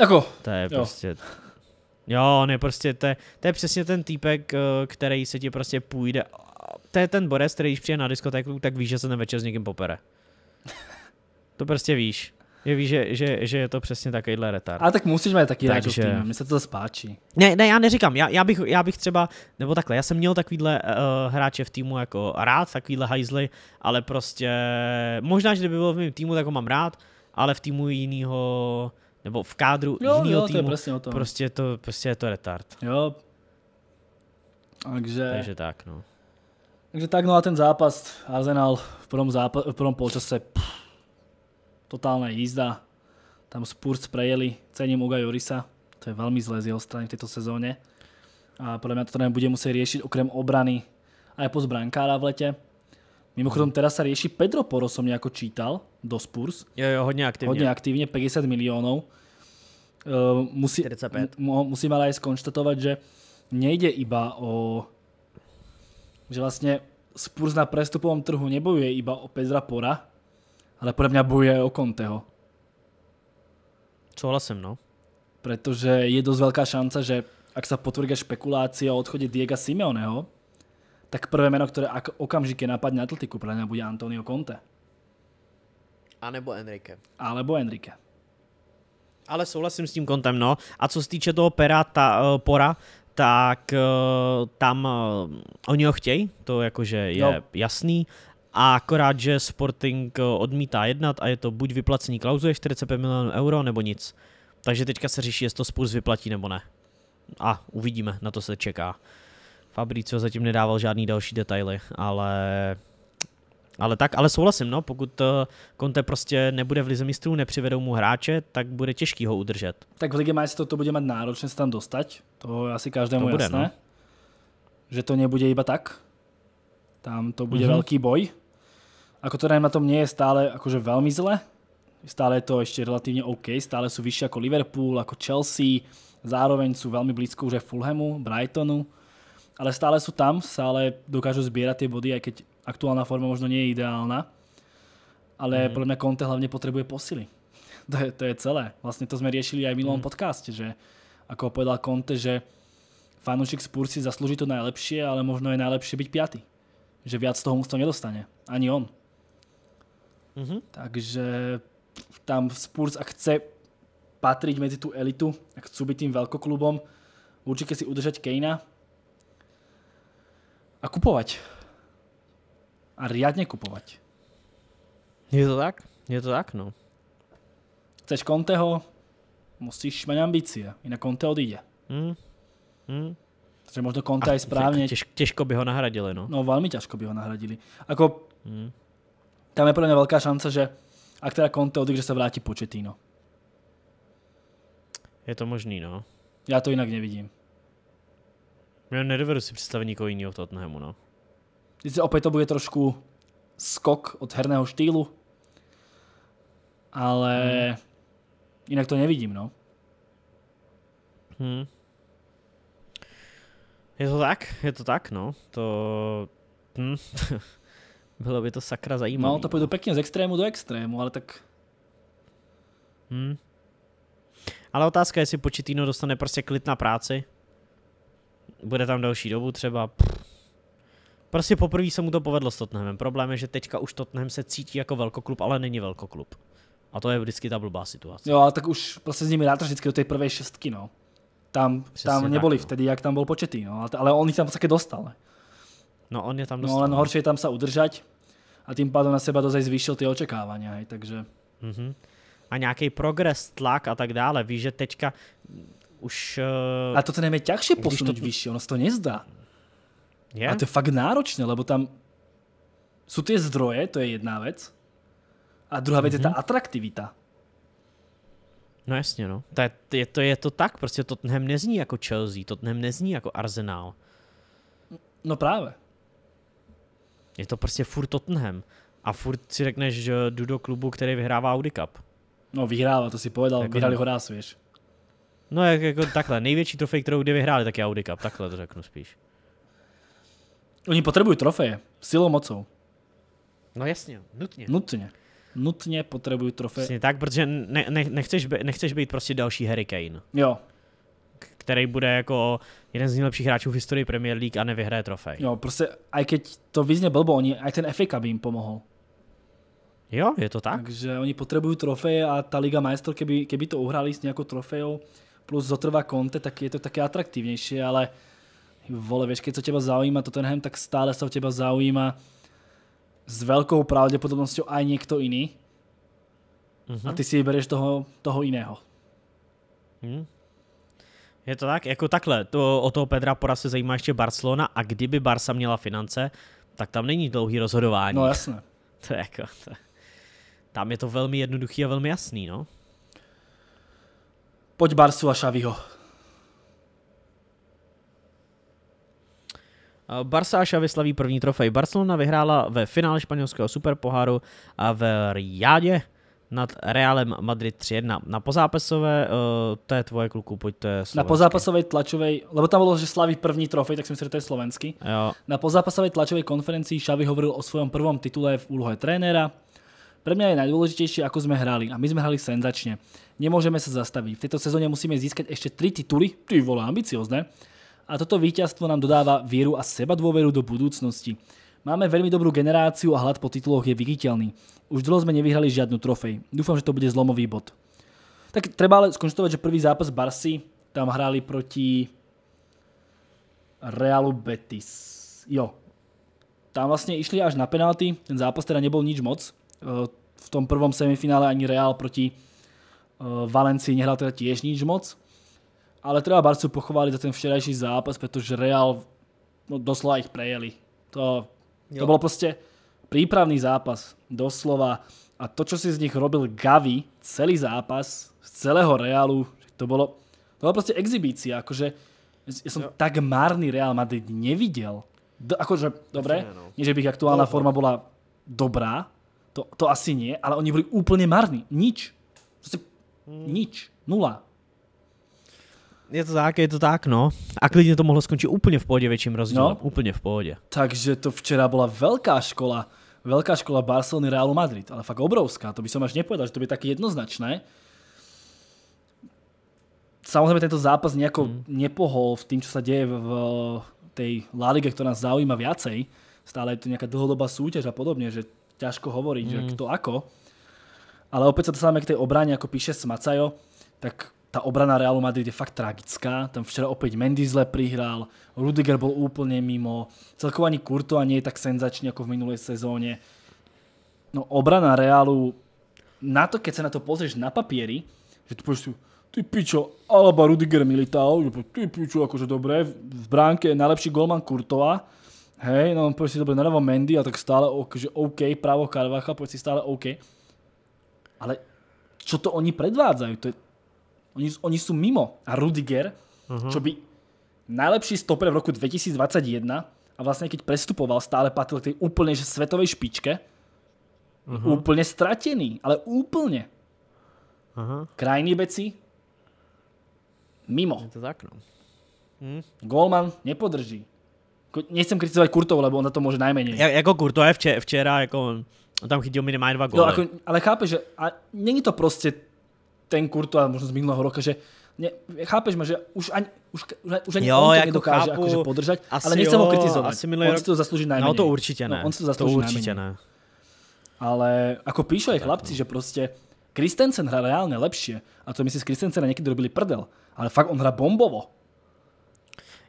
Jako, To je jo. prostě... Jo, on je prostě, to je, to je přesně ten týpek, eh, který se ti prostě půjde... To je ten Boris, který když přijde na diskotéku, tak víš, že se ten večer s někým popere to prostě víš. Je víš, že, že, že je to přesně takovýhle retard. Ale tak musíš mít taky Takže... že... mi se to spáčí. Ne, ne, já neříkám, já, já, bych, já bych třeba, nebo takhle, já jsem měl takovýhle uh, hráče v týmu jako rád, takovýhle hajzly, ale prostě, možná, že kdyby byl v mém týmu, tak ho mám rád, ale v týmu jiného nebo v kádru jiného týmu, to je o tom. prostě to, prostě je to retard. Jo, takže... Takže tak, no. Takže tak, no a ten zápas, Arsenal v prvom, zápa- v prvom polčase, pff, totálna jízda, tam Spurs prejeli, cením Uga Jorisa, to je veľmi zlé z jeho strany v tejto sezóne. A podľa mňa to teda bude musieť riešiť okrem obrany aj po zbrankára v lete. Mimochodom teraz sa rieši Pedro Poro, som nejako čítal, do Spurs. Jo, jo, hodne aktívne. Hodne aktívne, 50 miliónov. Uh, musí, 35. M- musím ale aj skonštatovať, že nejde iba o že vlastne Spurs na prestupovom trhu nebojuje iba o Pedra Pora, ale podľa mňa bojuje aj o Conteho. hlasím, no. Pretože je dosť veľká šanca, že ak sa potvrdia špekulácie o odchode Diega Simeoneho, tak prvé meno, ktoré ak okamžite napadne Atletiku, podľa mňa bude Antonio Conte. A nebo Enrique. Alebo Enrique. Ale souhlasím s tím kontem, no. A co se týče toho pera, ta, uh, pora, tak eh, tam eh, oni ho chtějí, to jakože je no. jasný. A akorát, že Sporting eh, odmítá jednat a je to buď vyplacení klauzule 45 milionů euro nebo nic. Takže teďka se řeší, jestli to Spurs vyplatí nebo ne. A uvidíme, na to se čeká. Fabricio zatím nedával žádný další detaily, ale ale tak, ale souhlasím, no, pokud eh, Conte prostě nebude v Lize mistrů, nepřivedou mu hráče, tak bude těžký ho udržet. Tak v Lize majstrov to bude mít náročné se tam dostať, to asi každému to bude, jasné. No. Že to nebude iba tak. Tam to bude mm -hmm. velký boj. Ako to na tom nie je stále akože veľmi zle, stále je to ještě relativně OK, stále jsou vyšší jako Liverpool, jako Chelsea, zároveň jsou velmi blízko už Fulhamu, Brightonu, ale stále jsou tam, stále dokážu sbírat ty body, i když aktuálna forma možno nie je ideálna, ale mm. podľa mňa Conte hlavne potrebuje posily. To je, to je celé. Vlastne to sme riešili aj v minulom mm. podcaste, že ako povedal Conte, že fanúšik Spurs si zaslúži to najlepšie, ale možno je najlepšie byť piaty. Že viac z toho to nedostane. Ani on. Mm-hmm. Takže tam Spurs, ak chce patriť medzi tú elitu, ak chcú byť tým veľkoklubom, určite si udržať Kejna a kupovať a riadne kupovať. Je to tak? Je to tak, no. Chceš Conteho, musíš mať ambície, inak Conte odíde. Mm. Mm. Takže možno Conte aj správne... Těž, by ho nahradili, no. No veľmi ťažko by ho nahradili. Ako, mm. tam je pre mňa veľká šanca, že ak teda Conte odíde, že sa vráti početíno. Je to možný, no. Já to jinak nevidím. Ja nedovedu si predstaviť nikoho iného v Tottenhamu, no. Sice opäť to bude trošku skok od herného štýlu, ale hmm. inak to nevidím, no. Hmm. Je to tak, je to tak, no. To... Hmm. Bylo by to sakra zajímavé. No, to no. půjdu no. pěkně z extrému do extrému, ale tak... Hmm. Ale otázka je, jestli Počitino dostane prostě klid na práci. Bude tam další dobu třeba. Pff, Prostě poprvé se mu to povedlo s Tottenhamem. Problém je, že teďka už Tottenham se cítí jako velkoklub, ale není velkoklub. A to je vždycky ta blbá situace. Jo, a tak už prostě s nimi rád vždycky do té prvé šestky, no. Tam, tam neboli tak, no. vtedy, jak tam byl početý, no. Ale on jich tam také dostal. No on je tam no, dostal. No no, horší je tam se udržet. a tím pádem na seba dozaj zvýšil ty očekávání. hej, takže... Mm -hmm. A nějaký progres, tlak a tak dále, víš, že teďka už... Uh, a to ten je těžší posunout to... vyšší, ono se to nezdá. Je? A to je fakt náročné, lebo tam sú tie zdroje, to je jedna vec. A druhá věc mm-hmm. je ta mhm. atraktivita. No jasně, no. To je, je, to, je to tak, prostě Tottenham nezní jako Chelsea, Tottenham nezní jako Arsenal. No právě. Je to prostě furt Tottenham. A furt si řekneš, že jdu do klubu, který vyhrává Audi Cup. No vyhrává, to si povedal, jako vyhráli no. ho dá svěž. No jak, jako takhle, největší trofej, kterou kdy vyhráli, tak je Audi Cup, takhle to řeknu spíš. Oni potřebují trofeje, silou, mocou. No jasně, nutně. Nutně. Nutně potřebují trofeje. Jasně, tak, protože ne, ne, nechceš, by, nechceš být prostě další Harry Kane. Jo. Který bude jako jeden z nejlepších hráčů v historii Premier League a nevyhraje trofej. Jo, prostě, aj keď to vyzně blbo, oni, aj ten FA Cup jim pomohl. Jo, je to tak. Takže oni potřebují trofeje a ta Liga Majstrov, keby, keby to uhrali s nějakou trofejou, plus zotrvá konte, tak je to také atraktivnější, ale vole, vieš, keď sa teba zaujíma Tottenham, tak stále sa teba zaujíma s veľkou pravdepodobnosťou aj niekto iný. mm A mhm. ty si vybereš toho, toho jiného. Mhm. Je to tak? Jako takhle, to, o toho Pedra Pora se zajímá ještě Barcelona a kdyby Barca měla finance, tak tam není dlouhý rozhodování. No jasné. To je jako, to, tam je to velmi jednoduchý a velmi jasný, no. Pojď Barsu a Šaviho. Barca a Xavi slaví první trofej. Barcelona vyhrála ve finále španělského superpoháru a v Riádě nad Realem Madrid 3-1. Na pozápasové, eh, to je tvoje kluku, pojďte slovenský. Na pozápasové tlačovej, lebo tam bylo, že slaví první trofej, tak si myslím, že to je slovenský. Jo. Na pozápasové tlačovej konferenci Xavi hovoril o svojom prvom titule v úlohe trénera. Pre mňa je najdôležitejšie, ako sme hrali. A my sme hrali senzačne. Nemôžeme sa zastaviť. V tejto sezóne musíme získať ešte tri tituly. Ty vole, ambiciozne a toto víťazstvo nám dodáva vieru a seba dôveru do budúcnosti. Máme veľmi dobrú generáciu a hlad po tituloch je viditeľný. Už dlho sme nevyhrali žiadnu trofej. Dúfam, že to bude zlomový bod. Tak treba ale skonštatovať, že prvý zápas Barsi tam hráli proti Realu Betis. Jo. Tam vlastne išli až na penalty. Ten zápas teda nebol nič moc. E, v tom prvom semifinále ani Real proti e, Valencii nehral teda tiež nič moc. Ale treba Barcu pochovali za ten včerajší zápas, protože Real no, doslova ich prejeli. To, to bylo prostě přípravný prípravný zápas, doslova. A to, čo si z nich robil Gavi, celý zápas, z celého Realu, to bylo to bolo prostě exibícia. Akože, ja som jo. tak marný Real Madrid neviděl. Do, akože, dobré, no. nie že by ich aktuálna no, forma bola dobrá, to, to asi nie, ale oni byli úplně marní. Nič. prostě hmm. nič. Nula je to tak, je to tak, no. A klidně to mohlo skončit úplně v pohodě větším rozdílem, no. úplně v pohodě. Takže to včera byla velká škola, velká škola Barcelony Realu Madrid, ale fakt obrovská, to by som až nepovedal, že to by tak jednoznačné. Samozřejmě tento zápas nějak mm. nepohol v tým, co se děje v tej La Lige, ktorá nás zaujíma viacej. Stále je to nějaká dlhodobá súťaž a podobně, že ťažko hovoriť, mm. že mhm. kto ako. Ale opět to samé k tej obraně, jako píše Smacajo, tak ta obrana Realu Madrid je fakt tragická. Tam včera opäť Mendy zle prihrál, Rudiger bol úplne mimo, celkovo ani Kurto nie je tak senzačný ako v minulej sezóne. No obrana Realu, na to, keď sa na to pozrieš na papieri, že tu povieš ty pičo, alebo Rudiger Militao, ty pičo, akože dobré, v bránke je najlepší golman Kurtova, hej, no povieš si dobre, naľavo Mendy a tak stále že OK, pravo Karvacha, povieš si stále OK. Ale čo to oni predvádzajú? To je, Oni, oni sú mimo. A Rudiger, uh-huh. čo by najlepší stoper v roku 2021 a vlastne keď prestupoval, stále patil k tej úplne že svetovej špičke. Uh-huh. Úplne stratený, ale úplne. Uh-huh. Mhm. Krajní beci, mimo. Je to no. hm? Golman nepodrží. Nechcem kritizovat Kurtov, lebo on na to může najmenej. Ja, jako Kurtov je včera, včera jako on tam chytil minimálně dva no, góly. No, ale chápe, že a není to prostě ten a možno z minulého roka, že ne, chápeš ma, že už ani, už, už ani jo, on to jako nedokáže chápu, akože podržať, ale nechcem jo, ho kritizovať. Asi on rok... si to zaslúži no, najmenej. No to určite ne. No, on si to zaslúži to určite ne. Ale ako píšu aj chlapci, že proste Kristensen hrá reálne lepšie. A to my si z Kristensena niekedy robili prdel. Ale fakt on hrá bombovo.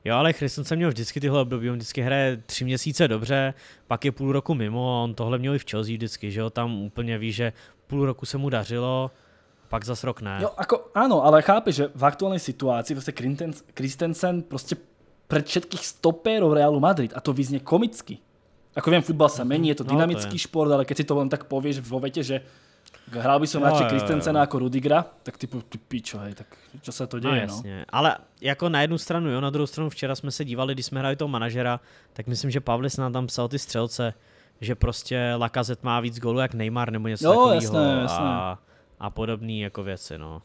Jo, ale Kristensen měl vždycky tyhle období, on vždycky hraje tři měsíce dobře, pak je půl roku mimo a on tohle měl i v Chelsea vždycky, že jo, tam úplně ví, že půl roku se mu dařilo, pak zase rok ne. Jo, ako, áno, ale chápeš, že v aktuálnej situácii proste Christensen proste pred všetkých stopérov Realu Madrid a to vyznie komicky. Ako viem, futbal sa mení, mhm. je to dynamický no, to je. šport, ale keď si to len tak povieš vo vete, že hral by som no, radšej Christensena ako Rudigra, tak typu, ty pičo, hej, tak čo sa to no, děje, no, no. Ale jako na jednu stranu, jo, na druhou stranu včera jsme se dívali, když sme hrali toho manažera, tak myslím, že Pavlis nám tam psal ty střelce, že prostě Lakazet má víc gólů jak Neymar nebo nieco no, takového. Jasné, jasné a podobné jako věci, no.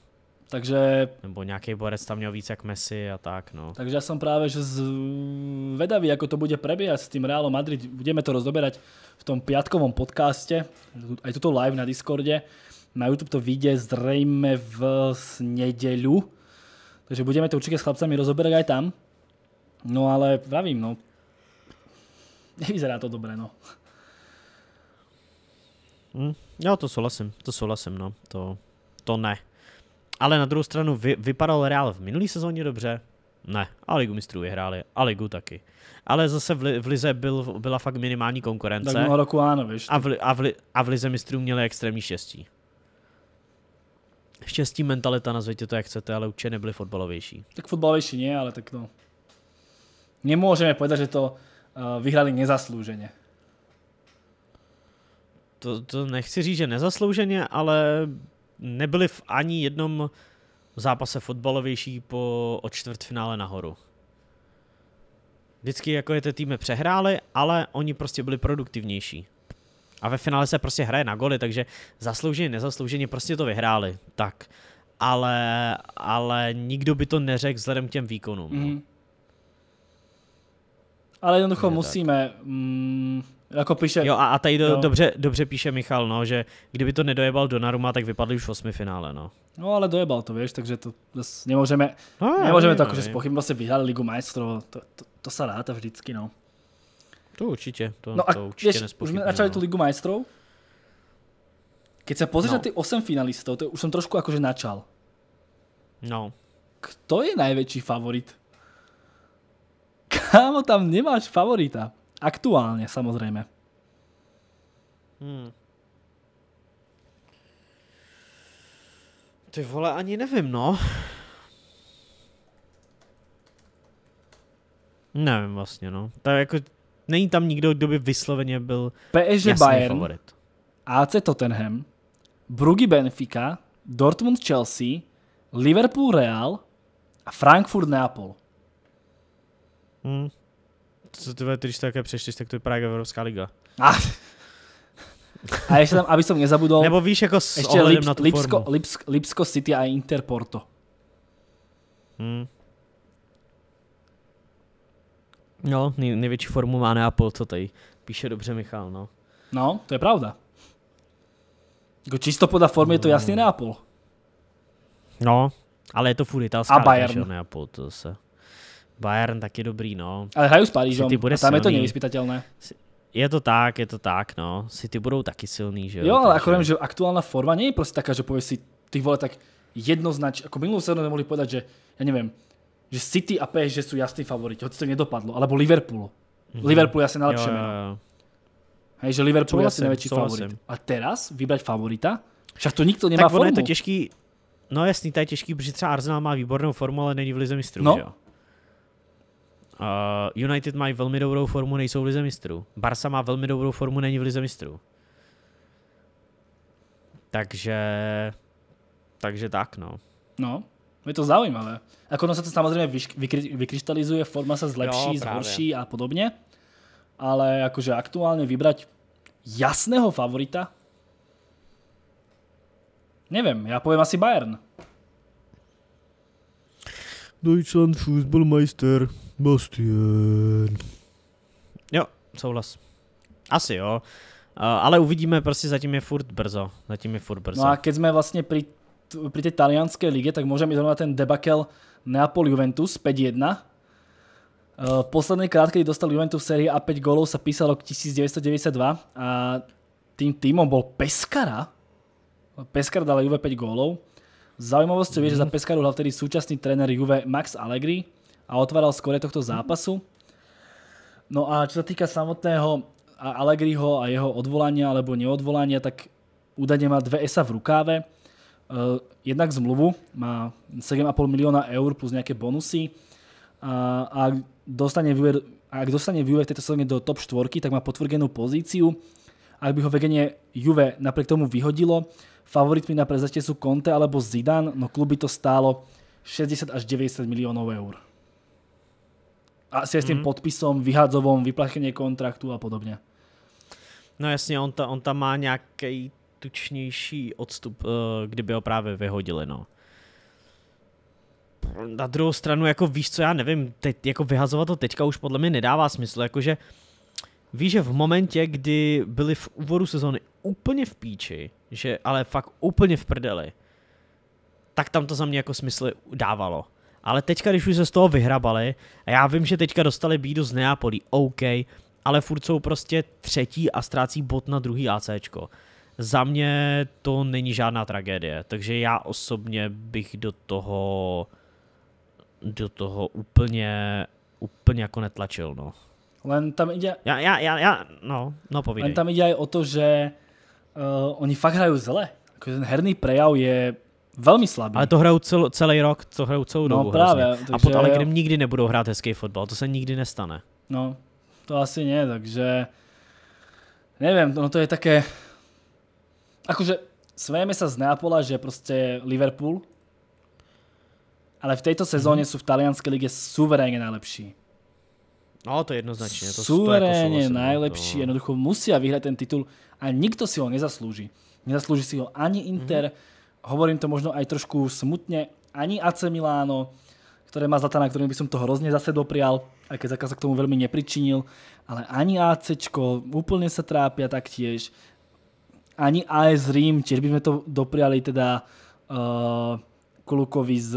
Takže... Nebo nějaký borec tam měl víc jak Messi a tak, no. Takže já jsem právě že zvedavý, jako to bude prebíhat s tím Realom Madrid. Budeme to rozoberať v tom piatkovom podcaste, aj toto live na Discorde. Na YouTube to vyjde zřejmě v nedělu. Takže budeme to určitě s chlapcami rozoberať aj tam. No ale vravím, no. Nevyzerá to dobré, no. Mm, jo, to souhlasím, to souhlasím, no, to, to ne. Ale na druhou stranu vy, vypadal Real v minulý sezóně dobře, ne, a ligu mistrů vyhráli, a ligu taky. Ale zase v, li, v lize byl, byla fakt minimální konkurence. Tak roku ano, víš. A v, a, v, a v lize mistrů měli extrémní štěstí. Štěstí, mentalita, nazvěte to jak chcete, ale určitě nebyli fotbalovější. Tak fotbalovější ne, ale tak no. Nemůžeme povedat, že to uh, vyhrali nezaslouženě to, to nechci říct, že nezaslouženě, ale nebyli v ani jednom zápase fotbalovější po, od čtvrtfinále nahoru. Vždycky jako je ty týmy přehrály, ale oni prostě byli produktivnější. A ve finále se prostě hraje na goly, takže zaslouženě, nezaslouženě prostě to vyhráli. Tak. Ale, ale nikdo by to neřekl vzhledem k těm výkonům. Mm. Ale jednoducho je musíme, mm, jako píše, jo, a, a tady do, jo. Dobře, dobře píše Michal, no, že kdyby to nedojebal Naruma, tak vypadli už v osmi finále. No. no ale dojebal to, víš, takže to nemůžeme, no, nemůžeme no, tak, že spochybnil se vyhrál Ligu majstrov, to, to, to se ráta vždycky. No. To určitě, to, no a to určitě vieš, už jsme začali no. tu Ligu majstrov, keď se pozrieš no. na ty osm finalistů, to už jsem trošku jakože načal. No. Kto je největší favorit? Kámo, tam nemáš favorita. Aktuálně samozřejmě. Hmm. Ty vole, ani nevím, no. Nevím vlastně, no. Tak jako není tam nikdo, kdo by vysloveně byl PSG jasný Bayern, favorit. AC Tottenham, Brugge Benfica, Dortmund Chelsea, Liverpool Real a Frankfurt Neapol. Hmm to, to, když to také přečteš, tak to je Praha, Evropská liga. Ah. A ještě tam, aby som nezabudol... Nebo víš, jako s ještě Lips, na tu Lipsko, formu. Lipsk, Lipsko City a Inter Porto. Hmm. No, nej, největší formu má Neapol, co tady píše dobře Michal, no. No, to je pravda. Jako čisto podle formy je to jasně hmm. Neapol. No, ale je to furt italská. A Bayern. Neapol, to zase. Bayern taky dobrý, no. Ale hrajou s Parížem a tam je to nevyspytatelné. Je to tak, je to tak, no. City budou taky silný, že jo? Jo, ale akorát, že aktuálna forma není prostě taká, že pověš si, ty vole, tak jednoznačne, ako se sezónu nemohli povedať, že, Já nevím, že City a PSG jsou jasný favorit, hoci to nedopadlo, alebo Liverpool. Mm-hmm. Liverpool je asi nejlepší jo, Hej, že Liverpool je asi největší favorit. A teraz vybrať favorita? Však to nikto nemá tak formu. je to těžký, no jasný, to je těžký, protože třeba Arsenal má výbornou formu, ale není v lize mistrů, no. že jo? Eh, United mají velmi dobrou formu, nejsou v lize mistrů. Barca má velmi dobrou formu, není v lize mistrů. Takže... Takže tak, no. No, je to zaujímavé. Ako ono se to samozřejmě vykry, vykryštalizuje, forma se zlepší, jo, zhorší a podobně. Ale jakože aktuálně vybrat jasného favorita? nevím, já povím asi Bayern. Deutschland Fußballmeister bastion Jo, souhlas. Asi jo. Eh, ale uvidíme, prostě zatím je furt brzo. Zatím je furt brzo. No a keď jsme vlastně pri, pri té talianské lige, tak můžeme jít na ten debakel Neapol Juventus 5-1. Eh, posledný krát, kdy dostal Juventus v sérii a 5 gólov, se písal rok 1992 a tým týmom bol Peskara. Peskara dal Juve 5 gólov. Zaujímavosťou mm. je, že za mhm. Peskaru hral vtedy súčasný tréner Juve Max Allegri a otváral skore tohto zápasu. No a čo sa týka samotného Allegriho a jeho odvolania alebo neodvolania, tak údajne má dve esa v rukáve. E, jednak zmluvu, má 7,5 milióna eur plus nejaké bonusy a, a dostane a ak dostane Juve v tejto sezóne do top 4, tak má potvrdenú pozíciu. Ak by ho vedenie Juve napriek tomu vyhodilo, favoritmi na prezatie sú Conte alebo Zidane, no kluby to stálo 60 až 90 miliónov eur asi s tím mm-hmm. podpisom, vyhádzovom, vyplachení kontraktu a podobně. No jasně, on, ta, on tam má nějaký tučnější odstup, eh, kdyby ho právě vyhodili, no. Na druhou stranu, jako víš co, já nevím, teď, jako vyhazovat to teďka už podle mě nedává smysl, jakože víš, že v momentě, kdy byli v úvodu sezóny úplně v píči, že ale fakt úplně v prdeli, tak tam to za mě jako smysl dávalo. Ale teďka, když už se z toho vyhrabali, a já vím, že teďka dostali bídu z Neapolí, OK, ale furt jsou prostě třetí a ztrácí bod na druhý ACčko. Za mě to není žádná tragédie, takže já osobně bych do toho do toho úplně úplně jako netlačil, no. Len tam ide... Já já já já, no, no povídej. Len tam ide aj o to, že uh, oni fakt hrajú zle. Akože ten herný prejav je Velmi slabý. Ale to hrajou cel, celý rok, co hrajou celou no, dobu. Právě, takže, a pod Allegrym jo. nikdy nebudou hrát hezký fotbal, to se nikdy nestane. No, to asi ne, takže nevím, no to je také, akože svéme se z Neapola, že prostě Liverpool, ale v této sezóně mhm. jsou sú v talianské lige suverénně nejlepší. No, to je jednoznačne. To, suverénne to je najlepší, no. jednoducho musí vyhrát ten titul a nikto si ho nezaslouží, nezaslouží si ho ani mhm. Inter, hmm hovorím to možno aj trošku smutne, ani AC Miláno, ktoré má Zlatana, ktorým by som to hrozne zase doprial, aj keď zakaz sa k tomu veľmi nepričinil, ale ani ACčko, úplne sa trápia taktiež, ani AS Rím, tiež by sme to dopriali teda uh, z,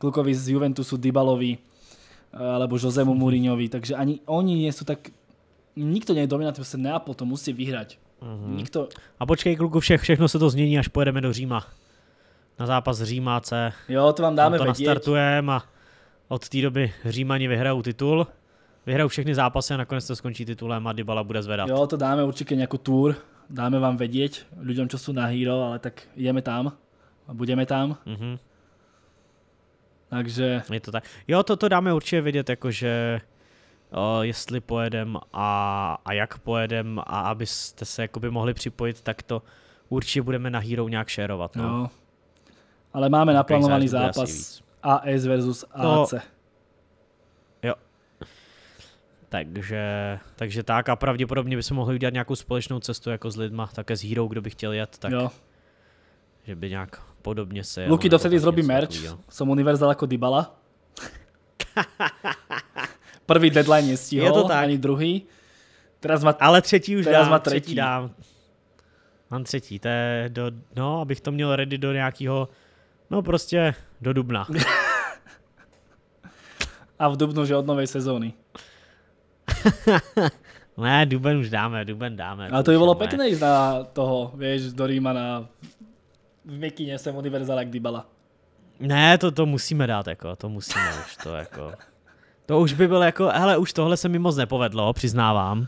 uh, z Juventusu, Dybalovi, uh, alebo Josemu Mourinhovi, takže ani oni nie sú tak, nikto nie je dominantný, proste Neapol to musí vyhrať Mm-hmm. Nikto... A počkej, kluku, vše, všechno se to změní, až pojedeme do Říma. Na zápas Říma C. Jo, to vám dáme Tam to vědět. nastartujeme a od té doby Římani vyhrajou titul. Vyhrajou všechny zápasy a nakonec to skončí titulem a Dybala bude zvedat. Jo, to dáme určitě nějakou tour. Dáme vám vědět, lidem, co jsou na Hero, ale tak jdeme tam a budeme tam. Mm-hmm. Takže... Je to tak. Jo, to, to dáme určitě vědět, jakože jestli pojedem a, a jak pojedem a abyste se jakoby mohli připojit, tak to určitě budeme na Hero nějak šerovat. No. no. Ale máme naplánovaný zápas AS versus AC. No. jo. Takže, takže tak a pravděpodobně bychom mohli udělat nějakou společnou cestu jako s lidma, také s Hero, kdo by chtěl jet, tak jo. že by nějak podobně se... Luky dovtedy zrobí merch, jsem univerzal jako Dybala. Prvý deadline nestihol, je to tak. ani druhý. Teraz má, Ale třetí už dám, má třetí. třetí dám. Mám třetí, to je do, no, abych to měl ready do nějakého, no prostě do dubna. A v dubnu, že od nové sezóny. ne, duben už dáme, duben dáme. Ale to by bylo pěkné jít na toho, víš, do Říma na... V Mikině jsem univerzala jak Dybala. Ne, to, to musíme dát, jako, to musíme už, to jako... To už by bylo jako, hele, už tohle se mi moc nepovedlo, přiznávám.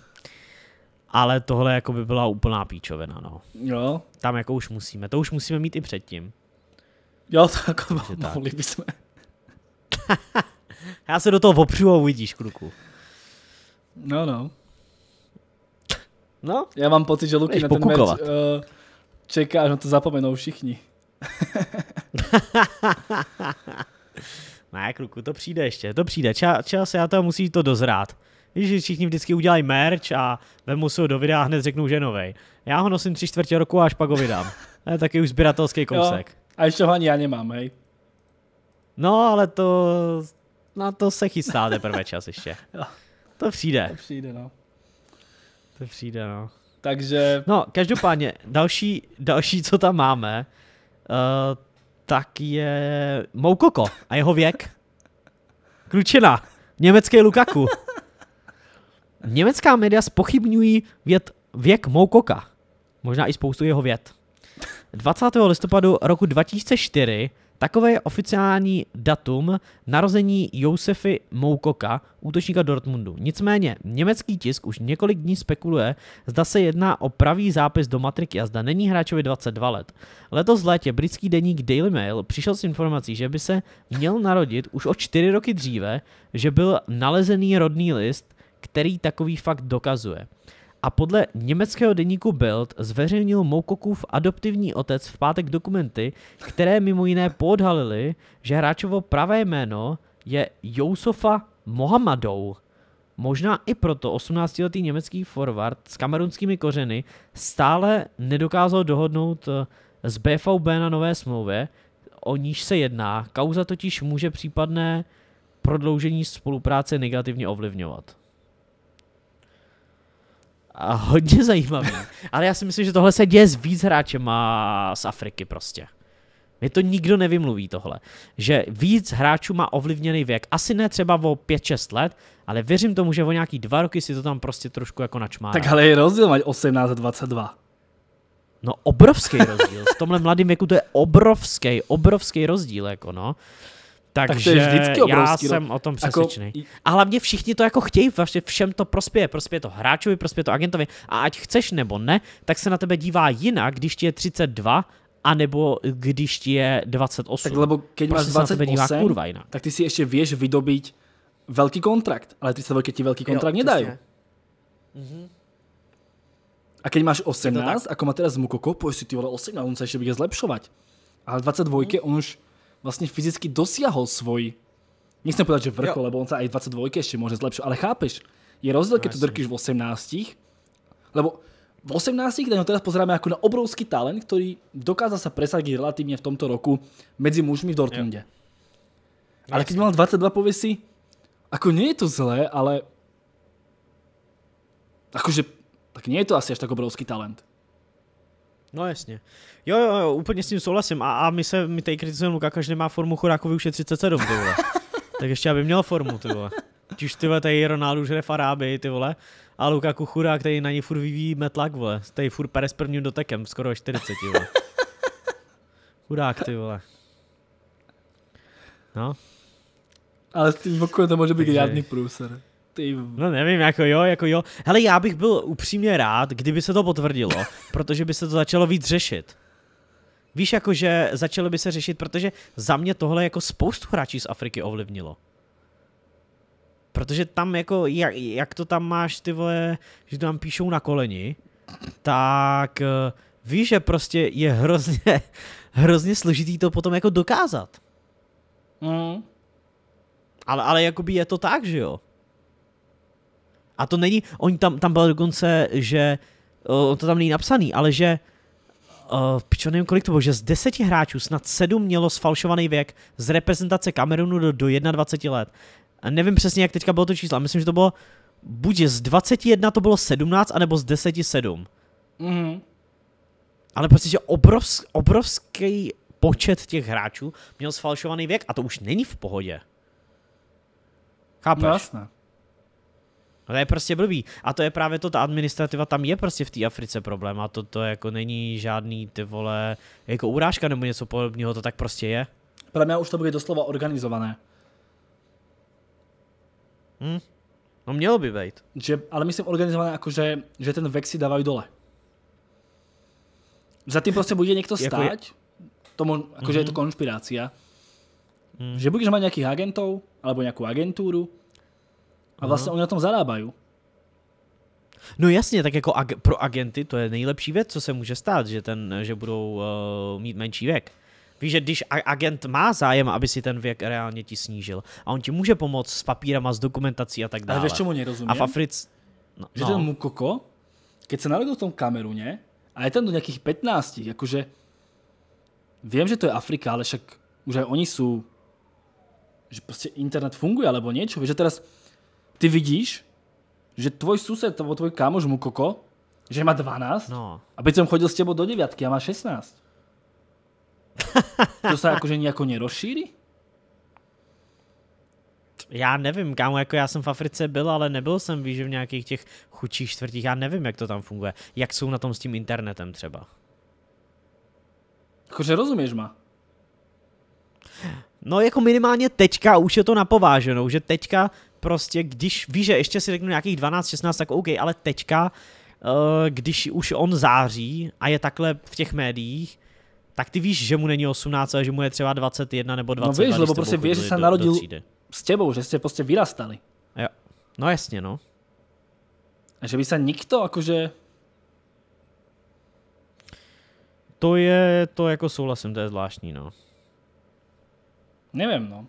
Ale tohle jako by byla úplná píčovina, no. Jo. Tam jako už musíme, to už musíme mít i předtím. Jo, jako Takže no, mohli bychom. Já se do toho opřu a uvidíš, kruku. No, no. No? Já mám pocit, že Luky na ten meč uh, čeká, že to zapomenou všichni. Ne, kluku, to přijde ještě, to přijde. Čas, čas já to musí to dozrát. Víš, že všichni vždycky udělají merch a ve musu do videa a hned řeknou, že novej. Já ho nosím tři čtvrtě roku a až pak ho vydám. To je taky už sběratelský kousek. Jo, a ještě ho ani já nemám, hej. No, ale to... Na to se chystá teprve čas ještě. jo. To přijde. To přijde, no. To přijde, no. Takže... No, každopádně, další, další, co tam máme, uh, tak je Moukoko a jeho věk. Klučina. Německý Lukaku. Německá média spochybňují věd, věk Moukoka. Možná i spoustu jeho věd. 20. listopadu roku 2004 Takové je oficiální datum narození Josefy Moukoka, útočníka Dortmundu. Nicméně německý tisk už několik dní spekuluje, zda se jedná o pravý zápis do matriky a zda není hráčovi 22 let. Letos v létě britský deník Daily Mail přišel s informací, že by se měl narodit už o čtyři roky dříve, že byl nalezený rodný list, který takový fakt dokazuje. A podle německého deníku Bild zveřejnil Moukokův adoptivní otec v pátek dokumenty, které mimo jiné podhalily, že hráčovo pravé jméno je Jousofa Mohamadou. Možná i proto 18-letý německý forward s kamerunskými kořeny stále nedokázal dohodnout z eh, BVB na nové smlouvě, o níž se jedná. Kauza totiž může případné prodloužení spolupráce negativně ovlivňovat. A hodně zajímavý. Ale já si myslím, že tohle se děje s víc hráčema z Afriky prostě. Mě to nikdo nevymluví tohle. Že víc hráčů má ovlivněný věk. Asi ne třeba o 5-6 let, ale věřím tomu, že o nějaký dva roky si to tam prostě trošku jako načmá. Tak ale je rozdíl mať 18 a 22. No obrovský rozdíl. V tomhle mladém věku to je obrovský, obrovský rozdíl jako no. Takže tak to je vždycky obrovský, já no. jsem o tom jako přesvědčený. Jako... A hlavně všichni to jako chtějí, vlastně všem to prospěje, prospěje to hráčovi, prospěje to agentovi a ať chceš nebo ne, tak se na tebe dívá jinak, když ti je 32 a nebo když ti je 28. Tak lebo keď prostě máš 28, dívá kurva jinak. tak ty si ještě věš vydobit velký kontrakt, ale 32 ti velký kontrakt nedají. Mhm. A keď máš 18, ako má teraz Mukoko, pojď si ty vole 18, on sa ešte bude zlepšovať. Ale 22, mm. on už vlastne fyzicky dosiahol svoj, nechcem povedať, že vrchol, lebo on sa aj 22 ešte môže zlepšiť, ale chápeš, je rozdiel, keď to drkíš v 18, lebo v 18 na teraz pozeráme ako na obrovský talent, ktorý dokáza sa presadiť relatívne v tomto roku medzi mužmi v Dortmunde. Ale keď mal 22, povie si, ako nie je to zlé, ale akože, tak nie je to asi až tak obrovský talent. No jasně. Jo, jo, jo, úplně s tím souhlasím. A, a my se, my tady kritizujeme Lukáka, že nemá formu Chorákovi už je 37, ty vole. tak ještě aby měl formu, ty vole. Ať už ty vole, tady Ronaldo žere faráby, ty vole. A Lukaku chudák, který na něj furt vyvíjí metlak, vole. Tady furt pere s prvním dotekem, skoro 40, vole. Chudák, ty vole. No. Ale s tím boku to může být Takže... žádný průser ty... No nevím, jako jo, jako jo. Hele, já bych byl upřímně rád, kdyby se to potvrdilo, protože by se to začalo víc řešit. Víš, jako že začalo by se řešit, protože za mě tohle jako spoustu hráčů z Afriky ovlivnilo. Protože tam jako, jak, jak to tam máš ty vole, že tam píšou na koleni, tak eh, víš, že prostě je hrozně, hrozně složitý to potom jako dokázat. Mm. Ale, ale jakoby je to tak, že jo? A to není, oni tam, tam bylo dokonce, že, on to tam není napsaný, ale že, uh, pičo, nevím, kolik to bylo, že z deseti hráčů snad sedm mělo sfalšovaný věk z reprezentace Kamerunu do, do 21 let. A nevím přesně, jak teďka bylo to číslo, myslím, že to bylo buď z 21 to bylo 17, anebo z 10 7. Mm-hmm. Ale prostě, že obrovsk, obrovský počet těch hráčů měl sfalšovaný věk a to už není v pohodě. Chápeš? No, jasné. No to je prostě blbý. A to je právě to, ta administrativa tam je prostě v té Africe problém a to, to jako není žádný ty vole, jako urážka nebo něco podobného, to tak prostě je. Pro mě už to bude doslova organizované. Hmm. No mělo by být. Že, ale myslím organizované jako, že, že ten vex si dávají dole. Za tím prostě bude někdo stát, jako je... tomu, jako, mm-hmm. že je to mhm. konšpirácia. Mm. Že budeš mať nějakých agentov, alebo nějakou agentúru, a vlastně Aha. oni na tom zarábají. No jasně, tak jako ag- pro agenty to je nejlepší věc, co se může stát, že, ten, že budou uh, mít menší věk. Víš, že když agent má zájem, aby si ten věk reálně ti snížil a on ti může pomoct s papírama, s dokumentací a tak dále. Ale víš, čemu nerozumím? A v Afric... No, že no. ten Mukoko, keď se narodil v tom Kameruně a je tam do nějakých 15, jakože vím, že to je Afrika, ale však už aj oni jsou že prostě internet funguje, alebo něco? Víš, že teraz ty vidíš, že tvoj sused, nebo tvoj kámoš mu koko, že má 12, no. a byť som chodil s tebou do 9 a má 16. to sa akože nejako nerozšíri? Já nevím, kámo, jako já jsem v Africe byl, ale nebyl jsem, víš, v nějakých těch chudších čtvrtích, já nevím, jak to tam funguje. Jak jsou na tom s tím internetem třeba? Jakože rozumíš ma? No jako minimálně teďka, už je to napováženo, že teďka prostě když víš, že ještě si řeknu nějakých 12-16, tak OK, ale teďka, eh, když už on září a je takhle v těch médiích, tak ty víš, že mu není 18, ale že mu je třeba 21 nebo 20. No víš, lebo prostě víš, že se narodil do, do s tebou, že jste prostě vyrastali. Jo. No jasně, no. A že by se nikto, jakože... To je, to jako souhlasím, to je zvláštní, no. Nevím, no.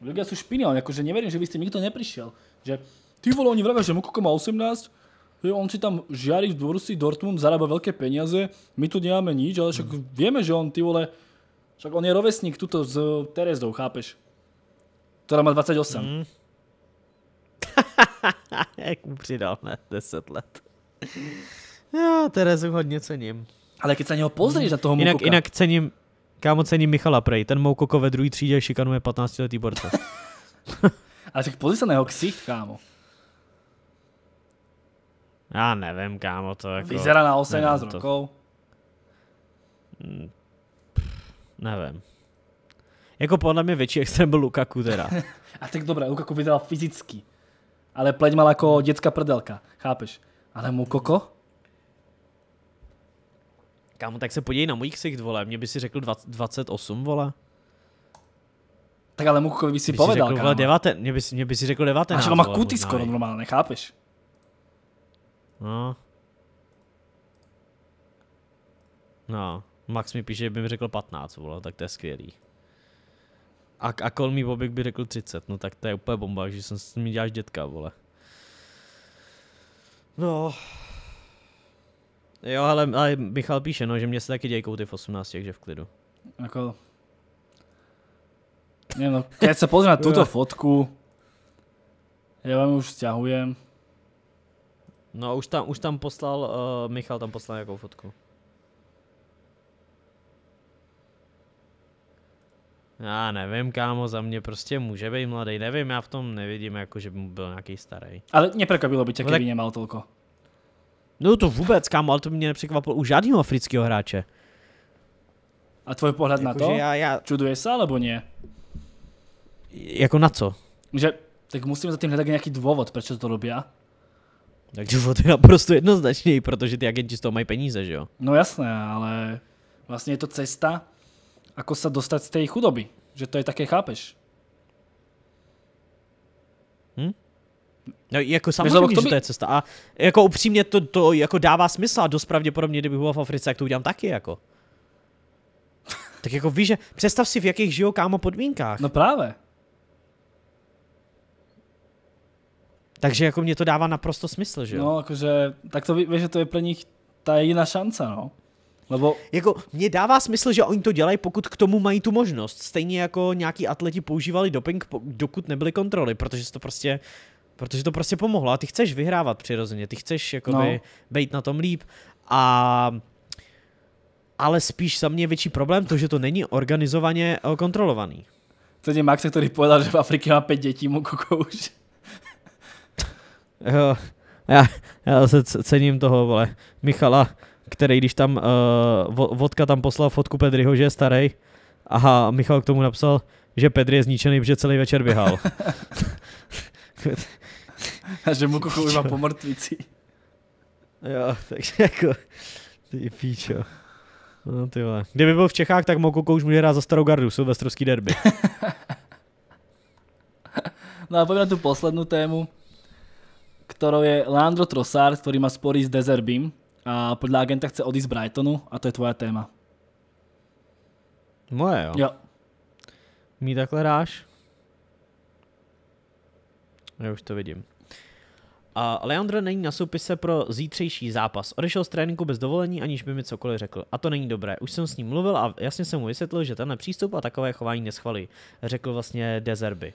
Ľudia sú špiny, ale akože neverím, že by ste nikto neprišiel. Že ty vole, oni vravia, že Mukoko má 18, že on si tam žiari v Borusii Dortmund, zarába veľké peniaze, my tu nemáme nič, ale však mm. vieme, že on ty vole, však on je rovesník tuto s e, Terezou, chápeš? Ktorá má 28. Mm. Jak mu přidal, ne? 10 let. Já Terezu hodně cením. Ale když sa neho pozrieš, mm. na toho Mukoka. Jinak, jinak cením, Kámo cení Michala Prej, ten koko ve druhý třídě šikanuje 15-letý borce. A tak pozri sa na jeho ksicht, kámo. Já nevím, kámo, to jako... Vyzerá na 18 nevím, rokov. To... Mm, nevím. Jako podle mě větší extrém byl Lukaku teda. A tak dobré, Lukaku vyzeral fyzicky. Ale pleť mal jako dětská prdelka, chápeš? Ale mu koko? Kámo, tak se podívej na mojich ksicht, vole, mě by si řekl 20, 28, vole. Tak ale Mukovi by si povedal, si řekl, vole, devate, mě, by si, mě by si řekl 19, Až má kuty skoro normálně, chápeš? No. No, Max mi píše, že by mi řekl 15, vole, tak to je skvělý. A, a Kolmý Bobek by řekl 30, no tak to je úplně bomba, že jsem s tím děláš dětka, vole. No, Jo, ale, ale Michal píše, no, že mě se taky dějí kouty v 18, takže v klidu. Jako... Ne, no, keď se pozriem na tuto fotku, já vám už sťahujem. No už tam, už tam poslal, uh, Michal tam poslal nějakou fotku. Já nevím, kámo, za mě prostě může být mladý, nevím, já v tom nevidím, jako že by mu byl nějaký starý. Ale neprekvapilo by tě, no kdyby no, tak... nemal tolko. No to vůbec, kámo, ale to mě nepřekvapilo u žádného afrického hráče. A tvůj pohled jako, na to? Já, já... Čuduje se, alebo nie? Jako na co? Že, tak musíme za tím hledat nějaký důvod, proč to robí. Tak důvod je naprosto jednoznačný, protože ty agenti z toho mají peníze, že jo? No jasné, ale vlastně je to cesta, ako se dostat z té chudoby. Že to je také, chápeš? No, jako samozřejmě, tomu... že to je cesta. A jako upřímně to, to jako dává smysl a dost pravděpodobně, kdybych byl v Africe, jak to udělám taky, jako. tak jako víš, že představ si, v jakých žijou kámo podmínkách. No právě. Takže jako mě to dává naprosto smysl, že jo? No, jakože, tak to víš, že to je pro nich ta jediná šance, no. Lebo... Jako, mě dává smysl, že oni to dělají, pokud k tomu mají tu možnost. Stejně jako nějaký atleti používali doping, dokud nebyly kontroly, protože se to prostě protože to prostě pomohlo a ty chceš vyhrávat přirozeně, ty chceš jakoby no. být na tom líp a ale spíš za mě je větší problém to, že to není organizovaně eh, kontrolovaný. To je Max, který povedal, že v Afrike má pět dětí, mu kokouš. jo, já, já se cením toho, vole, Michala, který když tam, uh, Vodka tam poslal fotku Pedriho, že je starý, a Michal k tomu napsal, že Pedri je zničený, protože celý večer běhal. A že mu kokou iba po mrtvici. Jo, takže jako, ty píčo. No ty vole. Kdyby byl v Čechách, tak Mokoko už může hrát za starou gardu, silvestrovský derby. no a pojďme na tu poslednou tému, kterou je Leandro Trossard, který má spory s Dezerbím a podle agenta chce odísť z Brightonu a to je tvoje téma. Moje jo? Jo. Mí takhle dáš? Já už to vidím. A Leandro není na soupise pro zítřejší zápas. Odešel z tréninku bez dovolení, aniž by mi cokoliv řekl. A to není dobré. Už jsem s ním mluvil a jasně jsem mu vysvětlil, že tenhle přístup a takové chování neschvalí, řekl vlastně Dezerby.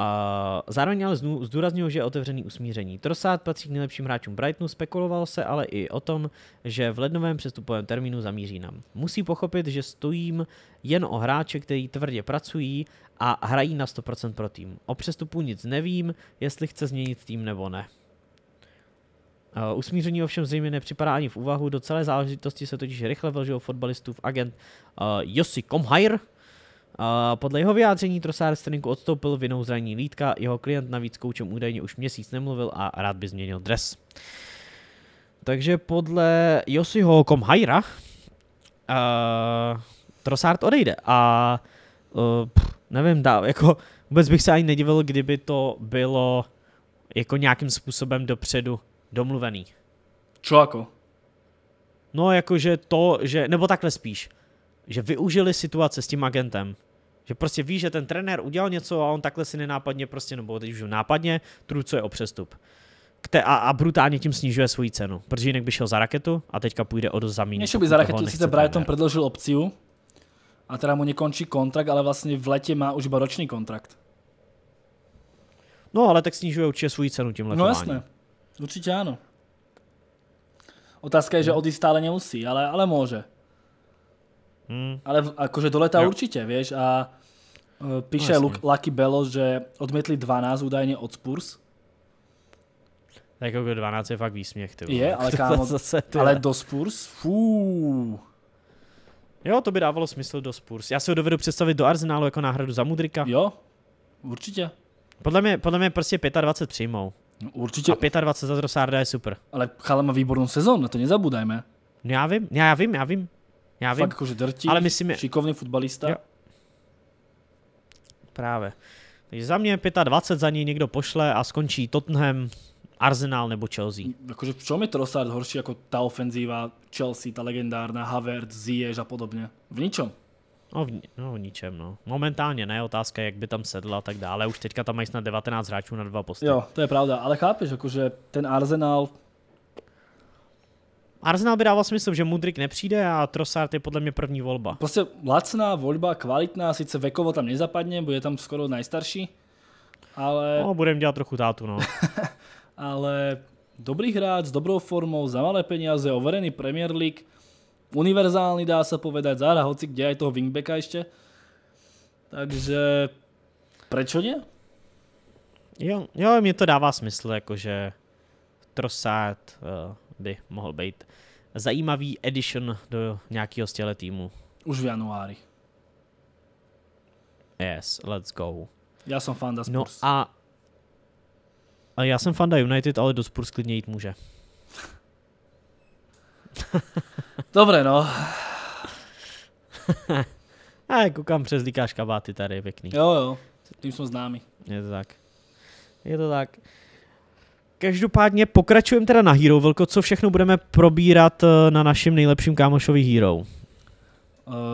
A zároveň ale zdůraznil, že je otevřený usmíření. Trosát patří k nejlepším hráčům Brightonu, spekuloval se ale i o tom, že v lednovém přestupovém termínu zamíří nám. Musí pochopit, že stojím jen o hráče, kteří tvrdě pracují a hrají na 100% pro tým. O přestupu nic nevím, jestli chce změnit tým nebo ne. usmíření ovšem zřejmě nepřipadá ani v úvahu, do celé záležitosti se totiž rychle vlžil fotbalistův agent uh, eh, Josi Komhajr, podle jeho vyjádření Trossard z tréninku odstoupil vinou zranění lítka, jeho klient navíc s koučem údajně už měsíc nemluvil a rád by změnil dres. Takže podle Josiho Komhajra uh, eh, Trossard odejde a uh, pff, nevím, dá, jako vůbec bych se ani nedivil, kdyby to bylo jako nějakým způsobem dopředu domluvený. Čo jako? No jakože to, že, nebo takhle spíš, že využili situace s tím agentem, že prostě ví, že ten trenér udělal něco a on takhle si nenápadně prostě, nebo teď už nápadně, trucuje o přestup. Kte- a, a, brutálně tím snižuje svoji cenu, protože jinak by šel za raketu a teďka půjde o dost za by za raketu sice Brighton předložil opci a teda mu nekončí kontrakt, ale vlastně v letě má už iba kontrakt. No ale tak snižuje určitě svoji cenu tím no, letováním. No jasné, určitě ano. Otázka je, že odísť stále nemusí, ale, ale může. Hmm. Ale jakože do leta jo. víš a Eh, píše no, Luk, Lucky Bello, že odmětli 12 údajně od Spurs. Tak jako 12 je fakt výsměch, ty Je, ale kámo, zase, ty ale do Spurs? Fú. Jo, to by dávalo smysl do Spurs. Já si ho dovedu představit do Arsenálu jako náhradu za Mudrika. Jo, určitě. Podle mě, podle mě prostě 25 přijmou. No, určitě. A 25 za Rosarda je super. Ale Chala má výbornou sezónu, na to nezabúdajme. No já vím, já, vím, já vím. Já vím. Fakt že drtí, ale myslím, šikovný futbalista. Jo právě. Takže za mě 25 za ní někdo pošle a skončí Tottenham, Arsenal nebo Chelsea. Jakože v čom je Trossard horší jako ta ofenzíva Chelsea, ta legendárna Havertz, Ziyech a podobně? V ničem. No v, no v ničem, no. Momentálně ne, otázka jak by tam sedla a tak dále. Už teďka tam mají snad 19 hráčů na dva posty. Jo, to je pravda, ale chápeš, jakože ten Arsenal Arsenal by dával smysl, že Mudrik nepřijde a Trossard je podle mě první volba. Prostě lacná volba, kvalitná, sice vekovo tam nezapadne, bude tam skoro nejstarší, ale... No, budeme dělat trochu tátu, no. ale dobrý hráč s dobrou formou, za malé peniaze, overený Premier League, univerzálny dá se povedať, zára hoci kde aj toho wingbacka ještě. Takže prečo ne? Jo, jo, mě to dává smysl, jakože Trossard, uh by mohl být zajímavý edition do nějakého z těle týmu. Už v januári. Yes, let's go. Já jsem fan no Spurs. No a, a já jsem fan United, ale do Spurs klidně jít může. Dobré, no. a koukám přes líkáš kabáty tady, pěkný. Jo, jo, tím jsme známi. Je to tak. Je to tak. Každopádně pokračujeme teda na Hero Velko, co všechno budeme probírat eh, na našem nejlepším kámošovi Hero. Eh,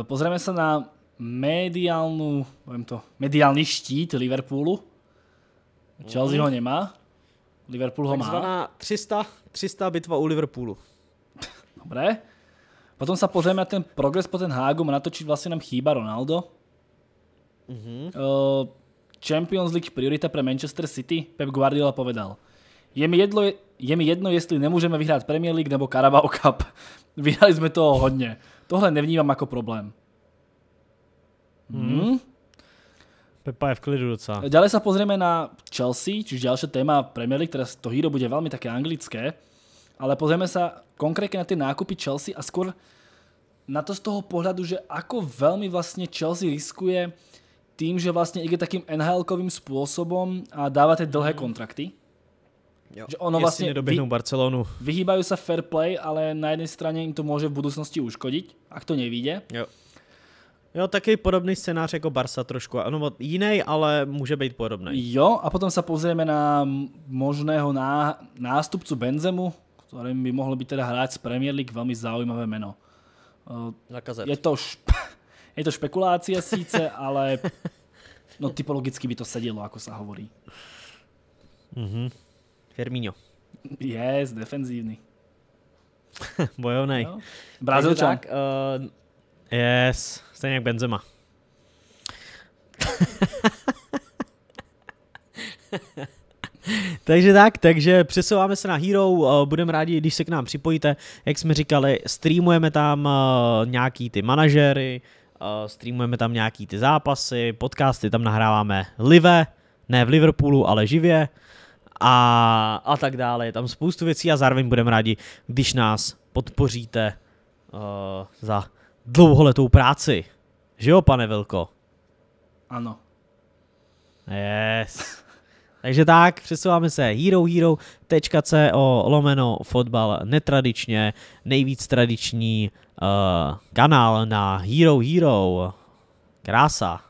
pozrieme se na mediálnu, to, mediálny štít Liverpoolu. Chelsea ho nemá. Liverpool ho Takzvaná má. 300, 300 bitva u Liverpoolu. Dobré. Potom sa pozrieme na ten progres po ten Hagu. a na to, či vlastne nám chýba Ronaldo. Uh, Champions League priorita pre Manchester City, Pep Guardiola povedal – je mi, jedlo, je mi jedno, jestli nemůžeme vyhrát Premier League nebo Carabao Cup. Vyhrali jsme toho hodně. Tohle nevnímám jako problém. Hmm. hmm. Pepa je v klidu docela. Dále se pozrieme na Chelsea, čiž další téma Premier League, z to hýro bude velmi také anglické, ale pozrieme se konkrétně na ty nákupy Chelsea a skôr na to z toho pohledu, že ako velmi vlastně Chelsea riskuje tým, že vlastně ide takým nhl způsobem a dává ty dlhé hmm. kontrakty. Jo. Že ono vlastně nedoběhnou vy, Barcelonu. Vyhýbajú sa fair play, ale na jednej strane im to môže v budúcnosti uškodiť, ak to nevíde. Jo. Jo, taky podobný scénář jako Barsa trošku. Ano, jiný, ale může být podobný. Jo, a potom se pozrieme na možného ná, nástupcu Benzemu, který by mohl být teda hráč z Premier League velmi zaujímavé meno. Eh, je to, šp... je to špekulácia síce, ale no typologicky by to sedělo, jako se hovorí. Mhm. Mm Firmino. Yes, defenzívny. Bojovnej. No. Brazilčan. Tak, uh, yes, stejně jak Benzema. takže tak, takže přesouváme se na Hero, eh, budeme rádi, když se k nám připojíte, jak jsme říkali, streamujeme tam eh, nějaký ty manažery, streamujeme tam nějaký ty zápasy, podcasty tam nahráváme live, ne v Liverpoolu, ale živě a, a tak dále. Je tam spoustu věcí a zároveň budeme rádi, když nás podpoříte uh, za dlouholetou práci. Že jo, pane velko. Ano. Yes. Takže tak, přesouváme se herohero.co lomeno fotbal netradičně, nejvíc tradiční uh, kanál na Hero Hero. Krása.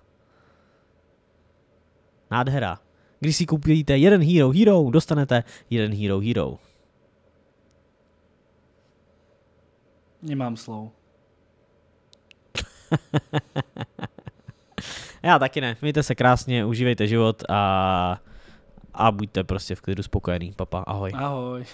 Nádhera. Když si koupíte jeden Hero Hero, dostanete jeden Hero Hero. Nemám slov. Já taky ne. Mějte se krásně, užívejte život a, a buďte prostě v klidu spokojený. Papa, ahoj. Ahoj.